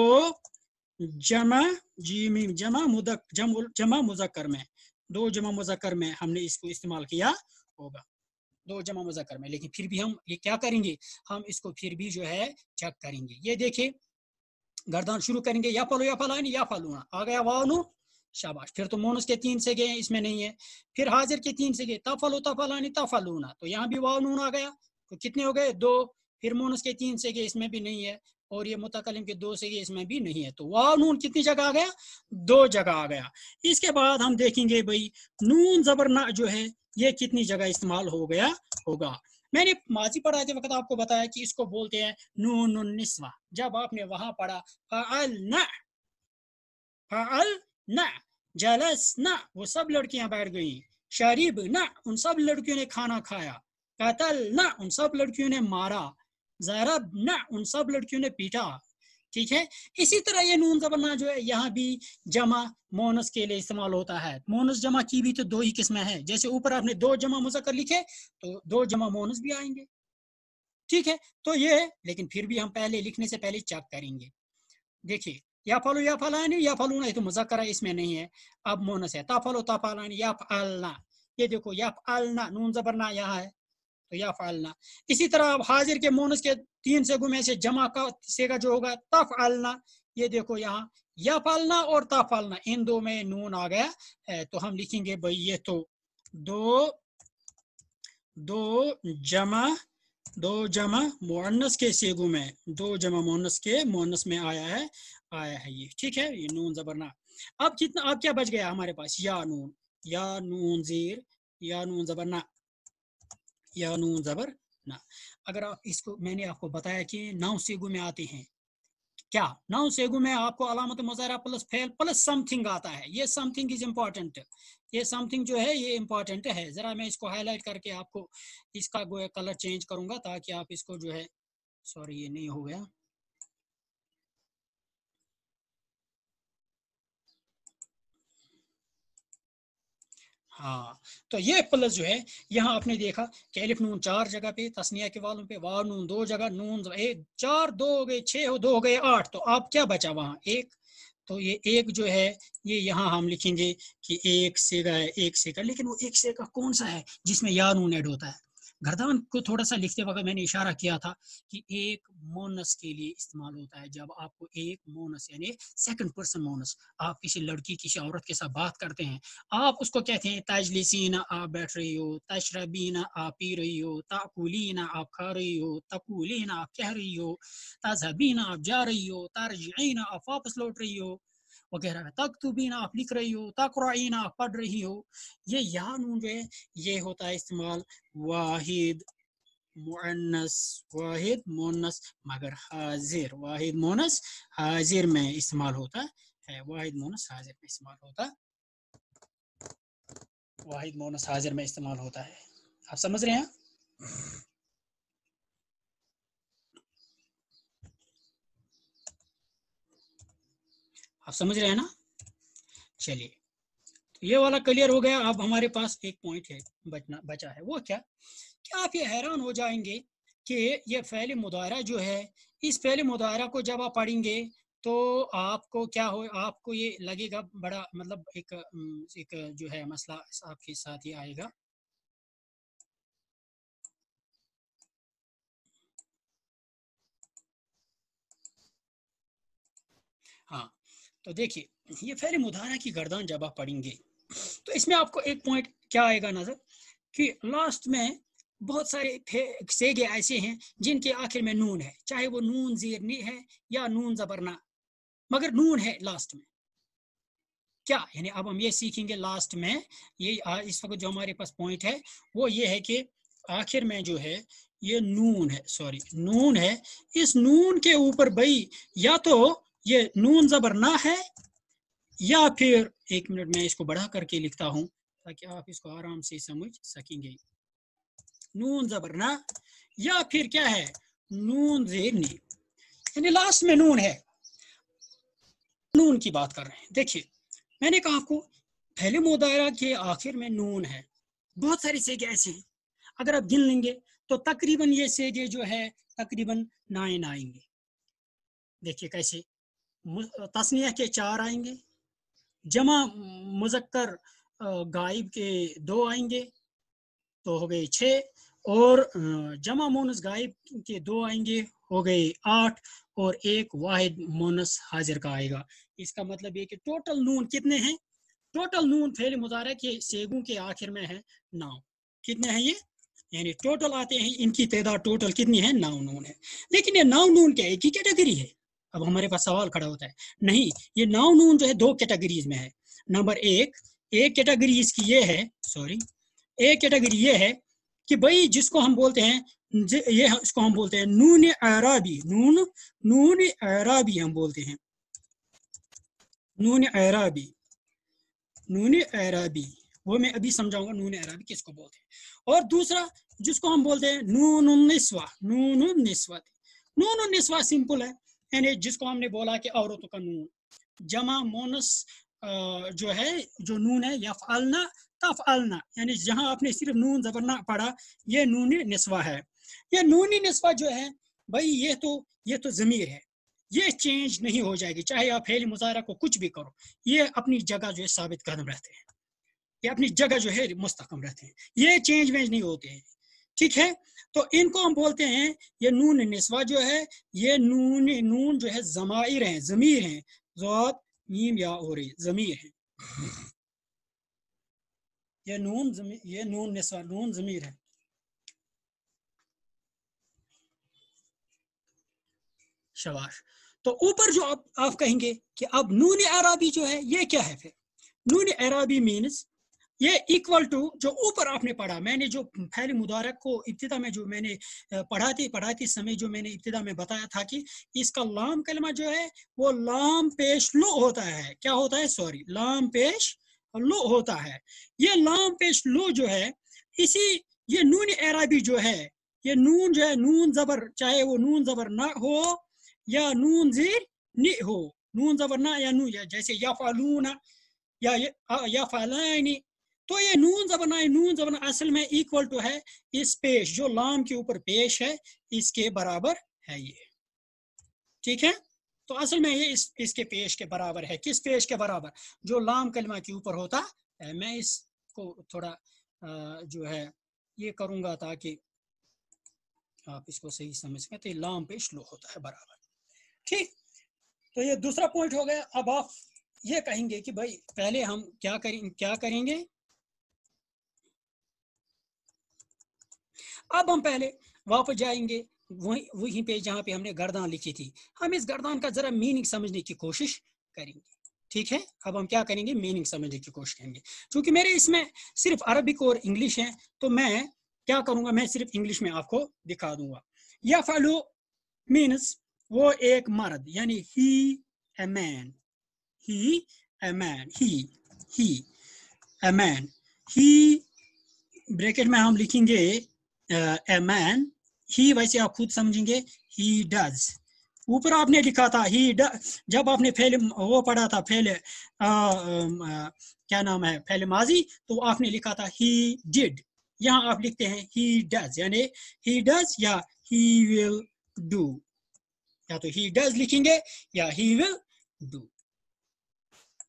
जमा जी जमा मुदक जम, जमा मुजक्कर में दो जमा मुजक्कर में हमने इसको इस्तेमाल किया होगा दो जमा मुजक्कर में लेकिन फिर भी हम ये क्या करेंगे हम इसको फिर भी जो है चेक करेंगे ये देखिए गर्दान शुरू करेंगे या फलो या फलानी या फलूना आ गया वाहनु शाबाश फिर तो मोनस के तीन से गए इसमें नहीं है फिर हाजिर के तीन से गए तफल तफलानी तफलूना तो यहाँ भी वाव नून आ गया तो कितने हो गए दो फिर मोनस के तीन से गए इसमें भी नहीं है और ये मुतकलम के दो से गए इसमें भी नहीं है तो वाव नून कितनी जगह आ गया दो जगह आ गया इसके बाद हम देखेंगे भाई नून जबरना जो है ये कितनी जगह इस्तेमाल हो गया होगा मैंने माजी पढ़ाते वक्त आपको बताया कि इसको बोलते हैं नून निस्वा जब आपने वहां पढ़ा फाल न फाल ना जलस ना वो सब लड़कियां बैठ गई शरीब ना उन सब लड़कियों ने खाना खाया कतल ना उन सब लड़कियों ने मारा जरब ना उन सब लड़कियों ने पीटा ठीक है इसी तरह ये नून जबरना जो है यहाँ भी जमा मोनस के लिए इस्तेमाल होता है मोनस जमा की भी तो दो ही किस्में हैं जैसे ऊपर आपने दो जमा मुजक्कर लिखे तो दो जमा मोनस भी आएंगे ठीक है तो ये लेकिन फिर भी हम पहले लिखने से पहले चेक करेंगे देखिए या फलो फलानी या फलू ना तो मुजक्रा इसमें नहीं है अब मोनस है ताफलो ताफालानी या आलना ये देखो या आलना नून जबरना यहाँ है तो या आलना इसी तरह अब हाजिर के मोनस के तीन से गुमे से जमा का से का जो होगा तफ आलना ये देखो यहाँ या फालना और ता फालना इन दो में नून आ गया तो हम लिखेंगे भाई ये तो दो दो जमा दो जमा मोहनस के सेगु में दो जमा मोनस के मोनस में आया है आया है ये ठीक है ये नून जबरना अब कितना अब क्या बच गया हमारे पास या नून या नून जीर या नून जबरना या नून जबर ना अगर आप इसको मैंने आपको बताया कि नौ सेगु में आते हैं क्या नौ सेगु में आपको अलामत मुजाहरा प्लस फेल प्लस समथिंग आता है ये समथिंग इज इम्पॉर्टेंट ये समथिंग जो है ये इम्पॉर्टेंट है ज़रा मैं इसको हाईलाइट करके आपको इसका कलर चेंज करूँगा ताकि आप इसको जो है सॉरी ये नहीं हो गया हाँ तो ये प्लस जो है यहाँ आपने देखा कि नून चार जगह पे तस्निया के वालों पे वार नून दो जगह नून एक चार दो हो गए छह हो दो हो गए आठ तो आप क्या बचा वहां एक तो ये एक जो है ये यहाँ हम लिखेंगे कि एक सेगा है एक सेगा लेकिन वो एक सेगा कौन सा है जिसमें या नून ऐड होता है गर्दान को थोड़ा सा लिखते वक्त मैंने इशारा किया था कि एक मोनस के लिए इस्तेमाल होता है जब आपको एक मोनस यानी सेकंड पर्सन मोनस आप किसी लड़की किसी औरत के साथ बात करते हैं आप उसको कहते हैं तजलिसना आप बैठ रही हो तशरबीना आप पी रही हो ताकुलना आप खा रही हो तकुलना आप कह रही हो तजहबीना आप जा रही हो तारजीना आप वापस लौट रही हो वगैरह तक तू आप लिख रही हो तक रईना आप पढ़ रही हो ये या नून जो है ये होता है इस्तेमाल वाहिद मुअन्नस वाहिद मोनस मगर हाजिर वाहिद मोनस हाजिर में इस्तेमाल होता है वाहिद मोनस हाजिर में इस्तेमाल होता वाहिद मोनस हाजिर में इस्तेमाल होता है आप समझ रहे हैं आप समझ रहे हैं ना चलिए तो ये वाला क्लियर हो गया अब हमारे पास एक पॉइंट है बचना बचा है वो क्या क्या आप ये हैरान हो जाएंगे कि ये फैल मुदायरा जो है इस फैल मुदायरा को जब आप पढ़ेंगे तो आपको क्या हो आपको ये लगेगा बड़ा मतलब एक एक जो है मसला आपके साथ ही आएगा हाँ तो देखिए ये फैले मुदारा की गर्दान जब आप पढ़ेंगे तो इसमें आपको एक पॉइंट क्या आएगा नजर कि लास्ट में बहुत सारे सेगे ऐसे हैं जिनके आखिर में नून है चाहे वो नून नी है या नून जबरना मगर नून है लास्ट में क्या यानी अब हम ये सीखेंगे लास्ट में ये इस वक्त जो हमारे पास पॉइंट है वो ये है कि आखिर में जो है ये नून है सॉरी नून है इस नून के ऊपर भाई या तो ये नून जबर ना है या फिर एक मिनट मैं इसको बढ़ा करके लिखता हूं ताकि आप इसको आराम से समझ सकेंगे नून जबर ना या फिर क्या है नून जेरनी यानी लास्ट में नून है नून की बात कर रहे हैं देखिए मैंने कहा आपको पहले मुदायरा के आखिर में नून है बहुत सारी सेगे ऐसे हैं अगर आप गिन लेंगे तो तकरीबन ये सेगे जो है तकरीबन नाइन आएंगे देखिए कैसे तस्निया के चार आएंगे जमा मुजक्कर गायब के दो आएंगे तो हो गए छः और जमा मोनस गायब के दो आएंगे हो गए आठ और एक वाहिद मोनस हाजिर का आएगा इसका मतलब ये कि टोटल नून कितने हैं टोटल नून फेल मुजारक के सेगों के आखिर में है नाव कितने हैं ये यानी टोटल आते हैं इनकी तादाद टोटल कितनी है नाव नून है लेकिन ये नाव नून क्या एक ही कैटेगरी है अब हमारे पास सवाल खड़ा होता है नहीं ये नाउ नून जो है दो कैटेगरीज में है नंबर एक एक कैटेगरी इसकी ये है सॉरी एक कैटेगरी ये है कि भाई जिसको हम बोलते हैं ये इसको हम बोलते हैं नून अराबी नून नून अराबी हम बोलते हैं नून अराबी नून अराबी वो मैं अभी समझाऊंगा नून अराबी किसको बोलते हैं और दूसरा जिसको हम बोलते हैं नून निस्वा नून नून सिंपल है यानी जिसको हमने बोला कि औरतों का नून जमा मोनस जो है जो नून है या फालना तफ अलना यानी जहाँ आपने सिर्फ नून जबरना पढ़ा ये नून नस्वा है ये नूनी नस्वा जो है भाई ये तो ये तो ज़मीर है ये चेंज नहीं हो जाएगी चाहे आप हेल मुजाहरा को कुछ भी करो ये अपनी जगह जो है साबित कदम रहते हैं ये अपनी जगह जो है मुस्तकम रहते हैं ये चेंज वेंज नहीं होते हैं ठीक है तो इनको हम बोलते हैं ये नून निस्वा जो है ये नून नून जो है जमायर है जमीर है जोत नीम या और जमीर है ये नून जमी, ये नून निस्वा नून जमीर है शबाश तो ऊपर जो आप, आप कहेंगे कि अब नून अराबी जो है ये क्या है फिर नून अराबी मीन्स ये इक्वल टू जो ऊपर आपने पढ़ा मैंने जो फैल मुदारक को इब्तदा में जो मैंने पढ़ाते पढ़ाते समय जो मैंने इब्तदा में बताया था कि इसका लाम कलमा जो है वो लाम पेश लो होता है क्या होता है सॉरी लाम पेश लो होता है ये लाम पेश लो जो है इसी ये नून एराबी जो है ये नून जो है नून जबर चाहे वो नून जबर ना हो या नून जीर नि हो नून जबर ना या नू या जैसे या फालूना या या, या तो ये नून जबना है नून जबना असल में इक्वल टू है इस पेश जो लाम के ऊपर पेश है इसके बराबर है ये ठीक है तो असल में ये इस इसके पेश के बराबर है किस पेश के बराबर जो लाम कलमा के ऊपर होता है मैं इसको थोड़ा जो है ये करूंगा ताकि आप इसको सही समझ सकें तो ये लाम पेश लो होता है बराबर ठीक तो ये दूसरा पॉइंट हो गया अब आप ये कहेंगे कि भाई पहले हम क्या करें क्या करेंगे अब हम पहले वापस जाएंगे वही वहीं पे जहाँ पे हमने गर्दान लिखी थी हम इस गर्दान का ज़रा मीनिंग समझने की कोशिश करेंगे ठीक है अब हम क्या करेंगे मीनिंग समझने की कोशिश करेंगे क्योंकि मेरे इसमें सिर्फ अरबिक और इंग्लिश है तो मैं क्या करूंगा मैं सिर्फ इंग्लिश में आपको दिखा दूंगा या फैलो मीन्स वो एक मर्द यानी he a man he a man he he a man he bracket में हम लिखेंगे ए मैन ही वैसे आप खुद समझेंगे ही डज ऊपर आपने लिखा था ही जब आपने फेल वो पढ़ा था फेल क्या नाम है फेल माजी तो आपने लिखा था ही डिड यहाँ आप लिखते हैं ही डज यानी ही डज या ही विल डू या तो ही डज लिखेंगे या ही विल डू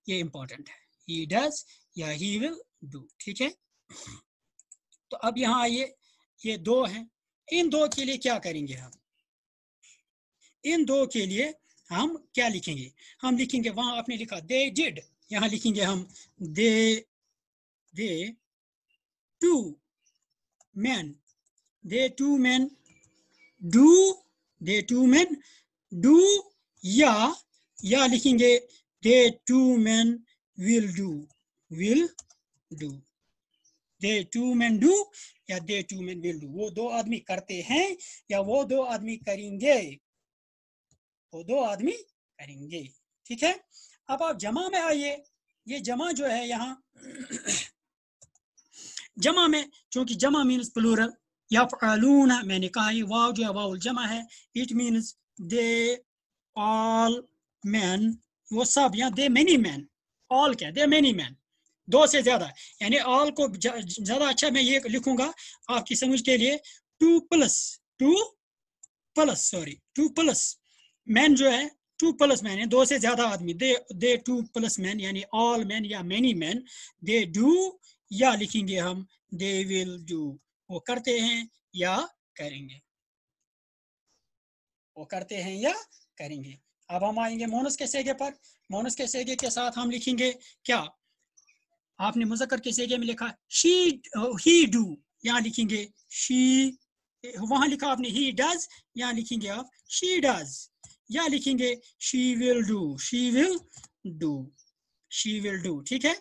ये इंपॉर्टेंट है ही डज या ही विल डू ठीक है तो अब यहाँ आइए ये दो हैं इन दो के लिए क्या करेंगे हम इन दो के लिए हम क्या लिखेंगे हम लिखेंगे वहां आपने लिखा दे डिड यहां लिखेंगे हम they they two man they two man do they two man do या या लिखेंगे they two man will do will do they two man do या they two man will do वो दो आदमी करते हैं या वो दो आदमी करेंगे वो दो आदमी करेंगे ठीक है अब आप जमा में आइए ये जमा जो है यहाँ जमा में क्योंकि जमा मीन्स प्लूरल या फलून मैंने कहा ये वाव जो है वाउल जमा है it means they all man वो सब यहाँ दे मेनी मैन ऑल क्या दे मेनी मैन दो से ज्यादा यानी ऑल को ज्यादा अच्छा मैं ये लिखूंगा आपकी समझ के लिए two plus two plus sorry two plus man जो है टू प्लस मैन है दो से ज्यादा आदमी they they two plus man यानी ऑल मैन या मैनी मैन दे डू या लिखेंगे हम दे विल डू वो करते हैं या करेंगे वो करते हैं या करेंगे अब हम आएंगे मोनस के सेगे पर मोनस के सेगे के साथ हम लिखेंगे क्या आपने मुजक्कर के सेगे में लिखा शी ही डू यहाँ लिखेंगे शी वहां लिखा आपने ही डज यहाँ लिखेंगे आप शी डज या लिखेंगे she will do she will do she will do ठीक है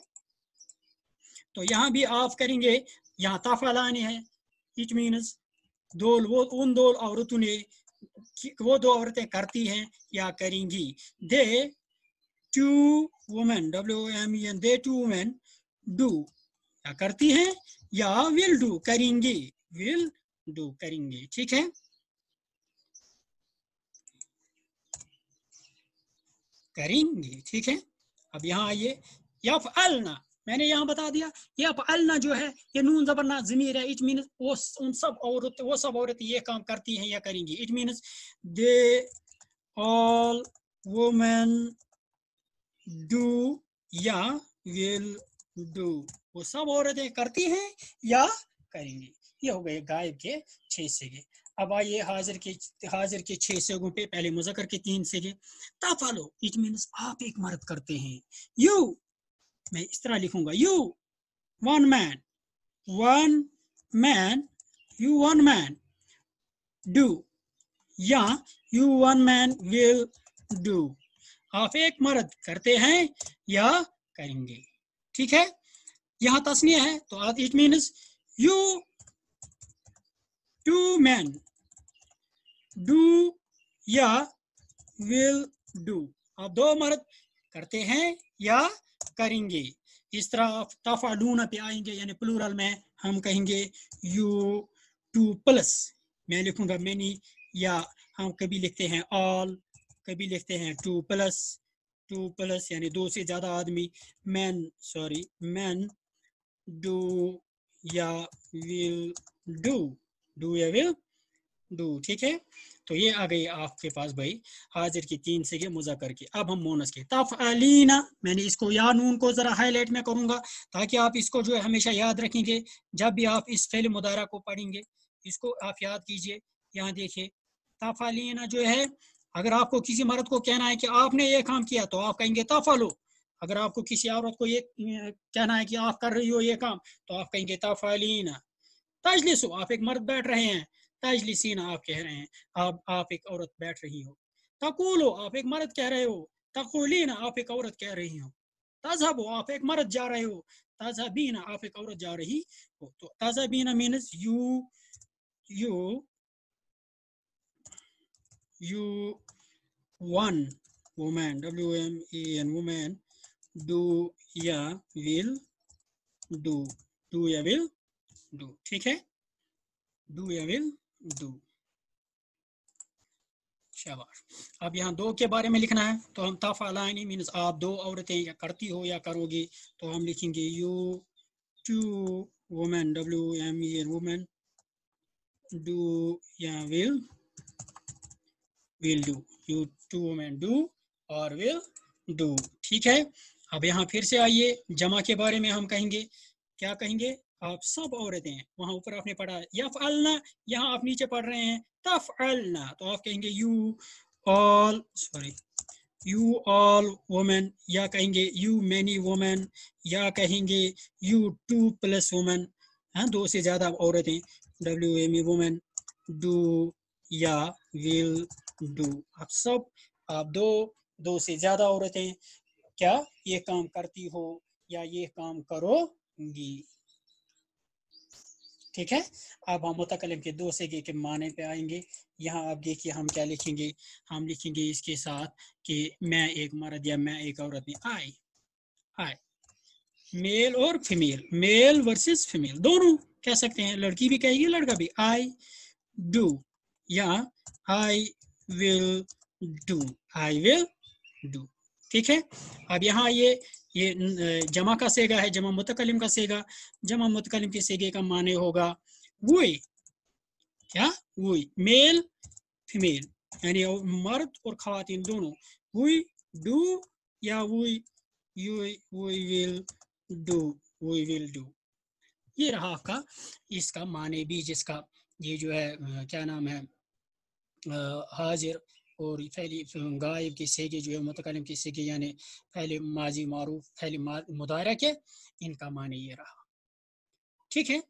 तो यहां भी आप करेंगे यहाँ ताफा लाने हैं इट मीनस दोल वो उन दो औरतों ने वो दो औरतें करती हैं या करेंगी they two women W M N they two women do क्या करती है या विल डू करेंगे विल डू करेंगे ठीक है करेंगे ठीक है अब यहां आइए यफ फलना मैंने यहां बता दिया ये अब अलना जो है ये नून जबरना जमीर है इट मीनस वो उन सब औरत वो सब औरत ये काम करती हैं या करेंगी it means they all women do या विल डू वो सब औरतें करती हैं या करेंगे ये हो गए गायब के छह सेगे अब आइए हाजिर के हाजिर के छह सेगों पे पहले मुजक्र के तीन सेगे ताफालो इट मीन्स आप एक मर्द करते हैं यू मैं इस तरह लिखूंगा you one man one man you one man do या you one man will do आप एक मर्द करते हैं या करेंगे ठीक है यहां तस्निया है तो it means you two man do या विल डू आप दो मर्द करते हैं या करेंगे इस तरह तफाडूना पे आएंगे यानी प्लूरल में हम कहेंगे यू टू प्लस मैं लिखूंगा मैनी या हम कभी लिखते हैं ऑल कभी लिखते हैं टू प्लस टू प्लस यानी दो से ज़्यादा आदमी मैन सॉरी मैन डू या विल डू डू या विल डू ठीक है तो ये आ गई आपके पास भाई हाजिर की तीन से मुजा करके अब हम मोनस के तफ अलीना मैंने इसको या नून को ज़रा हाईलाइट में करूंगा ताकि आप इसको जो है हमेशा याद रखेंगे जब भी आप इस फेल मुदारा को पढ़ेंगे इसको आप याद कीजिए यहाँ देखिए तफ अलीना जो है अगर आपको किसी मर्द को कहना है कि आपने ये काम किया तो आप कहेंगे लो अगर आपको किसी औरत को ये कहना है कि आप कर रही हो ये काम तो आप कहेंगे ताफालीना तजलिस आप एक मर्द बैठ रहे हैं तजलिसीन आप कह रहे हैं आप आप एक औरत बैठ रही हो तकोलो आप एक मर्द कह रहे हो तकोलिन आप एक औरत कह रही हो तजहब आप एक मर्द जा रहे हो तजहबीना आप एक औरत जा रही हो तो तजहबीना means you you you one woman w m a e n woman do ya will do do ya will do theek hai do ya will do अब यहाँ दो के बारे में लिखना है तो हम तफ अलानी मीन आप दो औरतें या करती हो या करोगी तो हम लिखेंगे you two women W M E women do या will will do you two women do और विल डू ठीक है अब यहाँ फिर से आइए जमा के बारे में हम कहेंगे क्या कहेंगे आप सब औरतें वहां ऊपर आपने पढ़ा यफ अलना यहाँ आप नीचे पढ़ रहे हैं तफ अलना तो आप कहेंगे you all sorry you all women या कहेंगे यू मैनी वोमेन या कहेंगे यू टू प्लस वोमेन है दो से ज्यादा औरतें डब्ल्यू एम ई डू या विल डू आप सब आप दो दो से ज्यादा औरतें क्या ये काम करती हो या ये काम करोगी ठीक है अब हम मुतकलम के दो से के माने पे आएंगे यहाँ आप देखिए हम क्या लिखेंगे हम लिखेंगे इसके साथ कि मैं एक मर्द या मैं एक औरत में आए आए मेल और फीमेल मेल वर्सेस फीमेल दोनों कह सकते हैं लड़की भी कहेगी लड़का भी आई डू या आई will do I will do ठीक है अब यहाँ ये ये जमा का सेगा है जमा मुतकलिम का सेगा जमा मुतकलिम के सेगे का माने होगा वही क्या वही मेल फीमेल यानी मर्द और खातन दोनों वी डू या we you we will do we will do ये रहा आपका इसका माने भी जिसका ये जो है क्या नाम है हाजिर और फैली गायब के सेगे जो है मतकलम के सेगे यानी फैले माजी मारूफ फैले मुदारा के इनका माने ये रहा ठीक है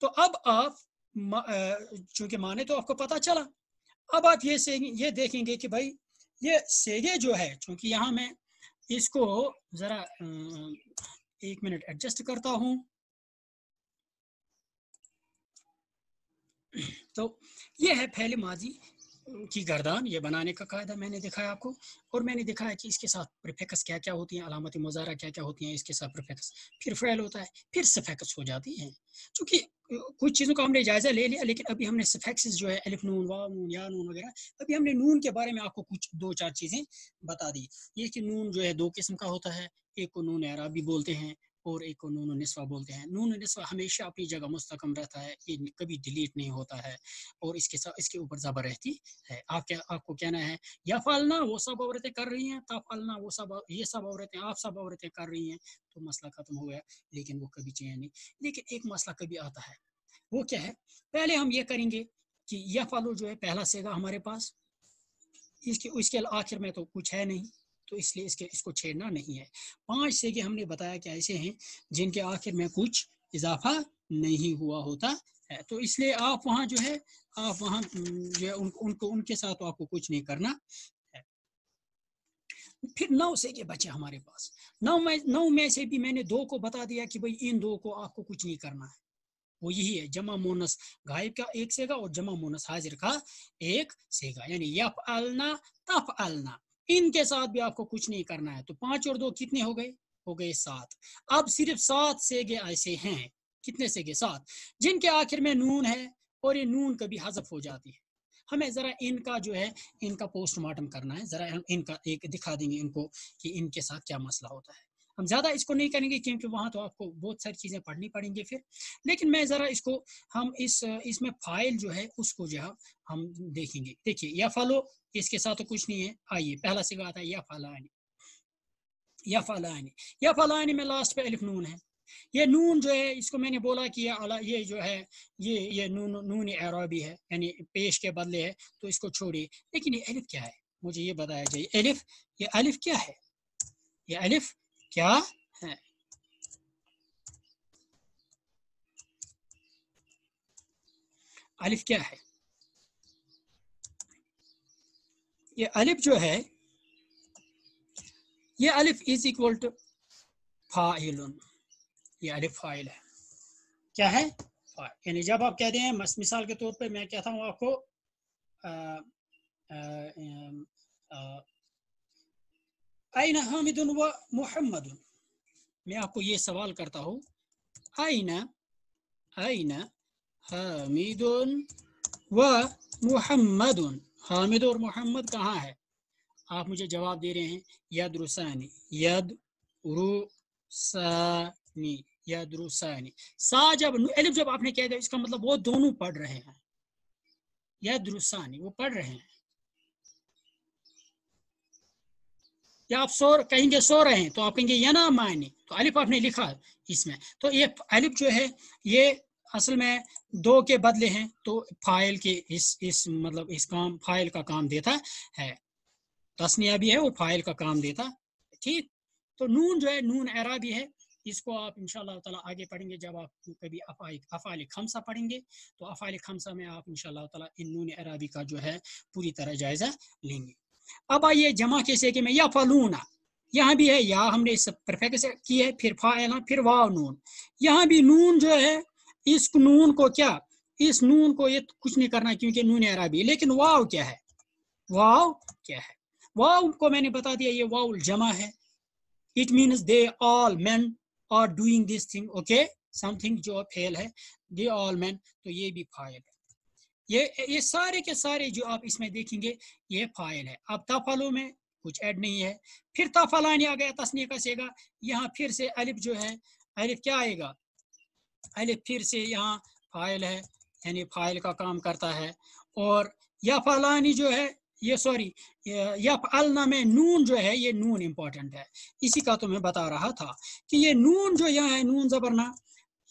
तो अब आप चूंकि माने तो आपको पता चला अब आप ये से ये देखेंगे कि भाई ये सेगे जो है चूंकि यहाँ मैं इसको जरा एक मिनट एडजस्ट करता हूँ तो ये है फैले माजी की गर्दान ये बनाने का कायदा मैंने दिखाया आपको और मैंने दिखाया कि इसके साथ प्रिफेक्स क्या क्या होती हैं अलामत मुजारा क्या क्या होती हैं इसके साथ प्रिफेक्स फिर फैल होता है फिर सफेक्स हो जाती हैं क्योंकि कुछ चीज़ों का हमने जायज़ा ले लिया लेकिन अभी हमने सफेक्सिस जो है अलिफ नून वा नून या नून वगैरह अभी हमने नून के बारे में आपको कुछ दो चार चीज़ें बता दी ये कि नून जो है दो किस्म का होता है एक को नून अरबी बोलते हैं और एक को नून नस्वा बोलते हैं नून नस्वा हमेशा अपनी जगह मुस्तकम रहता है ये कभी डिलीट नहीं होता है और इसके साथ इसके ऊपर जबर रहती है आप क्या आपको कहना है या फालना वो सब औरतें कर रही हैं ता फालना वो सब ये सब औरतें आप सब औरतें कर रही हैं तो मसला ख़त्म हो गया लेकिन वो कभी चैन नहीं लेकिन एक मसला कभी आता है वो क्या है पहले हम ये करेंगे कि यह फालो जो है पहला सेगा हमारे पास इसके उसके आखिर में तो कुछ है नहीं तो इसलिए इसके इसको छेड़ना नहीं है पांच से के हमने बताया कि ऐसे हैं जिनके आखिर में कुछ इजाफा नहीं हुआ होता है तो इसलिए आप वहाँ जो है आप वहाँ जो है उन, उनको उनके साथ तो आपको कुछ नहीं करना फिर नौ से के बचे हमारे पास नौ में नौ में से भी मैंने दो को बता दिया कि भाई इन दो को आपको कुछ नहीं करना है वो यही है जमा मोनस गायब का एक सेगा और जमा मोनस हाजिर का एक सेगा यानी यफ अलना तफ अलना इनके साथ भी आपको कुछ नहीं करना है तो पांच और दो कितने हो गए हो गए सात अब सिर्फ सात सेगे ऐसे हैं कितने सेगे सात जिनके आखिर में नून है और ये नून कभी हजफ हो जाती है हमें ज़रा इनका जो है इनका पोस्टमार्टम करना है ज़रा हम इनका एक दिखा देंगे इनको कि इनके साथ क्या मसला होता है हम ज़्यादा इसको नहीं करेंगे क्योंकि वहां तो आपको बहुत सारी चीज़ें पढ़नी पड़ेंगी फिर लेकिन मैं ज़रा इसको हम इस इसमें फाइल जो है उसको जो है हम देखेंगे देखिए या फालो इसके साथ तो कुछ नहीं है आइए पहला सिगा आता है या फलाने या फलाने या फलाने में लास्ट पे अलिफ नून है ये नून जो है इसको मैंने बोला कि ये अला ये जो है ये ये नून नून एराबी है यानी पेश के बदले है तो इसको छोड़िए लेकिन ये अलिफ क्या है मुझे ये बताया जाए अलिफ ये अलिफ क्या है ये अलिफ क्या है अलिफ क्या है ये अलिफ जो है ये अलिफ इज इक्वल टू फाइल ये अलिफ फाइल है क्या है यानी जब आप कह रहे हैं मिसाल के तौर पे मैं कहता हूं आपको आइन हामिद व मोहम्मद मैं आपको ये सवाल करता हूँ आईना आईना हामिद व मोहम्मद हामिद और मोहम्मद कहाँ है आप मुझे जवाब दे रहे हैं रुसानी यद रुसानी रुसानी सा जब एलिफ जब आपने कह दिया इसका मतलब वो दोनों पढ़ रहे हैं रुसानी वो पढ़ रहे हैं या आप सो कहेंगे सो रहे हैं तो आप कहेंगे यना मायने तो अलिफ आपने लिखा इसमें तो ये अलिफ जो है ये असल में दो के बदले हैं तो फाइल के इस इस मतलब इस काम फाइल का काम देता है तस्निया भी है और फाइल का काम देता ठीक तो नून जो है नून एरा भी है इसको आप इनशाला ताला आगे पढ़ेंगे जब आप कभी अफ़ाल खमसा पढ़ेंगे तो अफ़ाल खमसा में आप इनशाला ताला इन नून अराबी का जो है पूरी तरह जायज़ा लेंगे अब आइए जमा के सेके में या फलूना यहाँ भी है या हमने इस परफेक्ट से की है फिर फायला फिर वाव नून यहाँ भी नून जो है इस नून को क्या इस नून को ये तो कुछ नहीं करना क्योंकि नून अराबी लेकिन वाव क्या है वाव क्या है वाव को मैंने बता दिया ये वाव जमा है it means they all man are doing this thing okay something जो फेल है दे ऑल मैन तो ये भी फायल है ये ये सारे के सारे जो आप इसमें देखेंगे ये फाइल है अब तफालू में कुछ ऐड नहीं है फिर तफलानी आ गया तस्नी कसेगा यहाँ फिर से अलिफ जो है अलिफ क्या आएगा अलिफ फिर से यहाँ फाइल है यानी फाइल का काम करता है और या फलानी जो है ये सॉरी या अलना में नून जो है ये नून इम्पोर्टेंट है इसी का तो मैं बता रहा था कि ये नून जो यहाँ है नून जबरना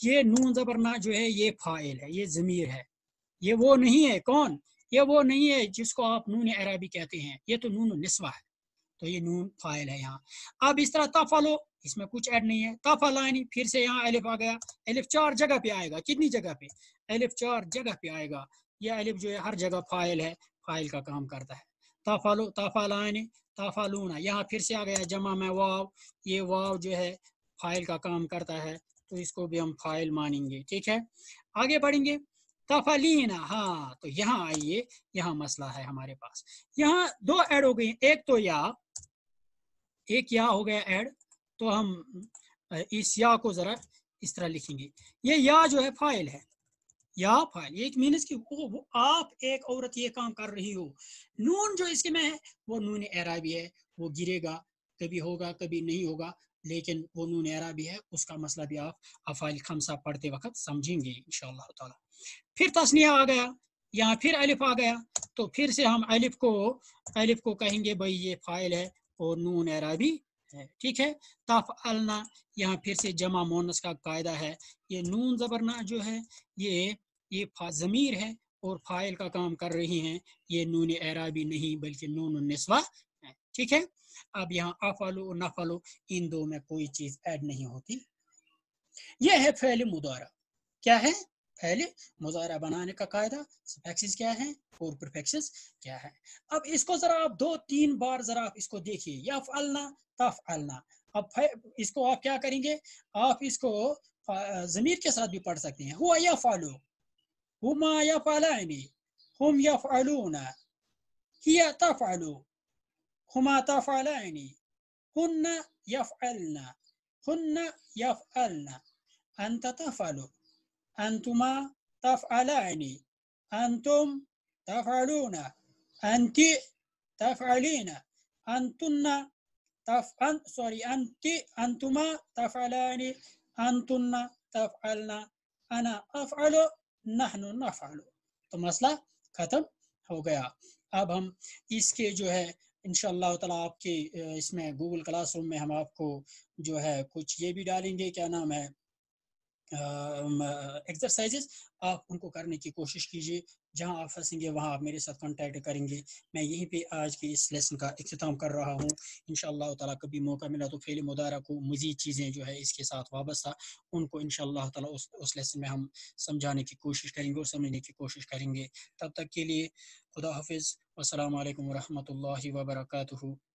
ये नून जबरना जो है ये फाइल है ये ज़मीर है ये वो नहीं है कौन ये वो नहीं है जिसको आप नून अराबी कहते हैं ये तो नून नस्वा है तो ये नून फाइल है यहाँ अब इस तरह लो इसमें कुछ ऐड नहीं है लाइनी फिर से यहाँ एलिफ आ गया एलिफ चार जगह पे आएगा कितनी जगह पे एलिफ चार जगह पे आएगा यह एलिफ जो है हर जगह फाइल है फाइल का काम करता है ताफालो ताफालानी लूना यहाँ फिर से आ गया जमा में वाव ये वाव जो है फाइल का काम करता है तो इसको भी हम फाइल मानेंगे ठीक है आगे बढ़ेंगे तफलीना हाँ तो यहाँ आइए यहाँ मसला है हमारे पास यहाँ दो ऐड हो गई एक तो या एक या हो गया ऐड तो हम इस या को जरा इस तरह लिखेंगे ये या जो है फाइल है या फाइल ये मीनस की वो, वो आप एक औरत ये काम कर रही हो नून जो इसके में है वो नून एरा भी है वो गिरेगा कभी होगा कभी नहीं होगा लेकिन वो नून एरा भी है उसका मसला भी आप अफाइल खमसा पढ़ते वक्त समझेंगे इनशाला ताला फिर तस्निया आ गया यहाँ फिर अलिफ आ गया तो फिर से हम अलिफ को अलिफ को कहेंगे भाई ये फाइल है और नून एराबी है ठीक है तफ अलना यहाँ फिर से जमा मोनस का कायदा है ये नून जबरना जो है ये ये ज़मीर है और फाइल का काम कर रही हैं ये नून एराबी नहीं बल्कि नून नस्वा है ठीक है अब यहाँ अफालो और नफालो इन दो में कोई चीज़ ऐड नहीं होती यह है फैल मुदारा क्या है पहले मुजाहरा बनाने का कायदा सफेक्सिस क्या है और प्रफेक्सिस क्या है अब इसको ज़रा आप दो तीन बार ज़रा आप इसको देखिए यफ अलना तफ अलना अब इसको आप क्या करेंगे आप इसको ज़मीर के साथ भी पढ़ सकते हैं हुआ या फालो हुमा या फालानी हम या फालूना हिया तफ आलू हुमा तफ आलानी हन्ना यफ अलना हन्ना यफ अलना अंत तफ आलू أنتما تفعلان أنتم تفعلون أنت تفعلين أنتن تف أن سوري أنت أنتما تفعلان أنتن تفعلن أنا أفعل نحن نفعل ہم اس کے جو ہے انشاءاللہ تعالی آپ کے اس میں گوگل کلاس روم میں ہم آپ کو جو ہے کچھ یہ بھی ڈالیں گے کیا نام ہے एक्सरसाइजेस आप उनको करने की कोशिश कीजिए जहां आप फंसेंगे वहां आप मेरे साथ कांटेक्ट करेंगे मैं यहीं पे आज के इस लेसन का अख्ताम कर रहा हूँ इन ताला कभी मौका मिला तो फेल मुदारा को मजीद चीज़ें जो है इसके साथ वाबस्ता उनको इन ताला उस, उस लेसन में हम समझाने की कोशिश करेंगे और समझने की कोशिश करेंगे तब तक के लिए खुदा हाफिज़ वालकम वरहमल वर्का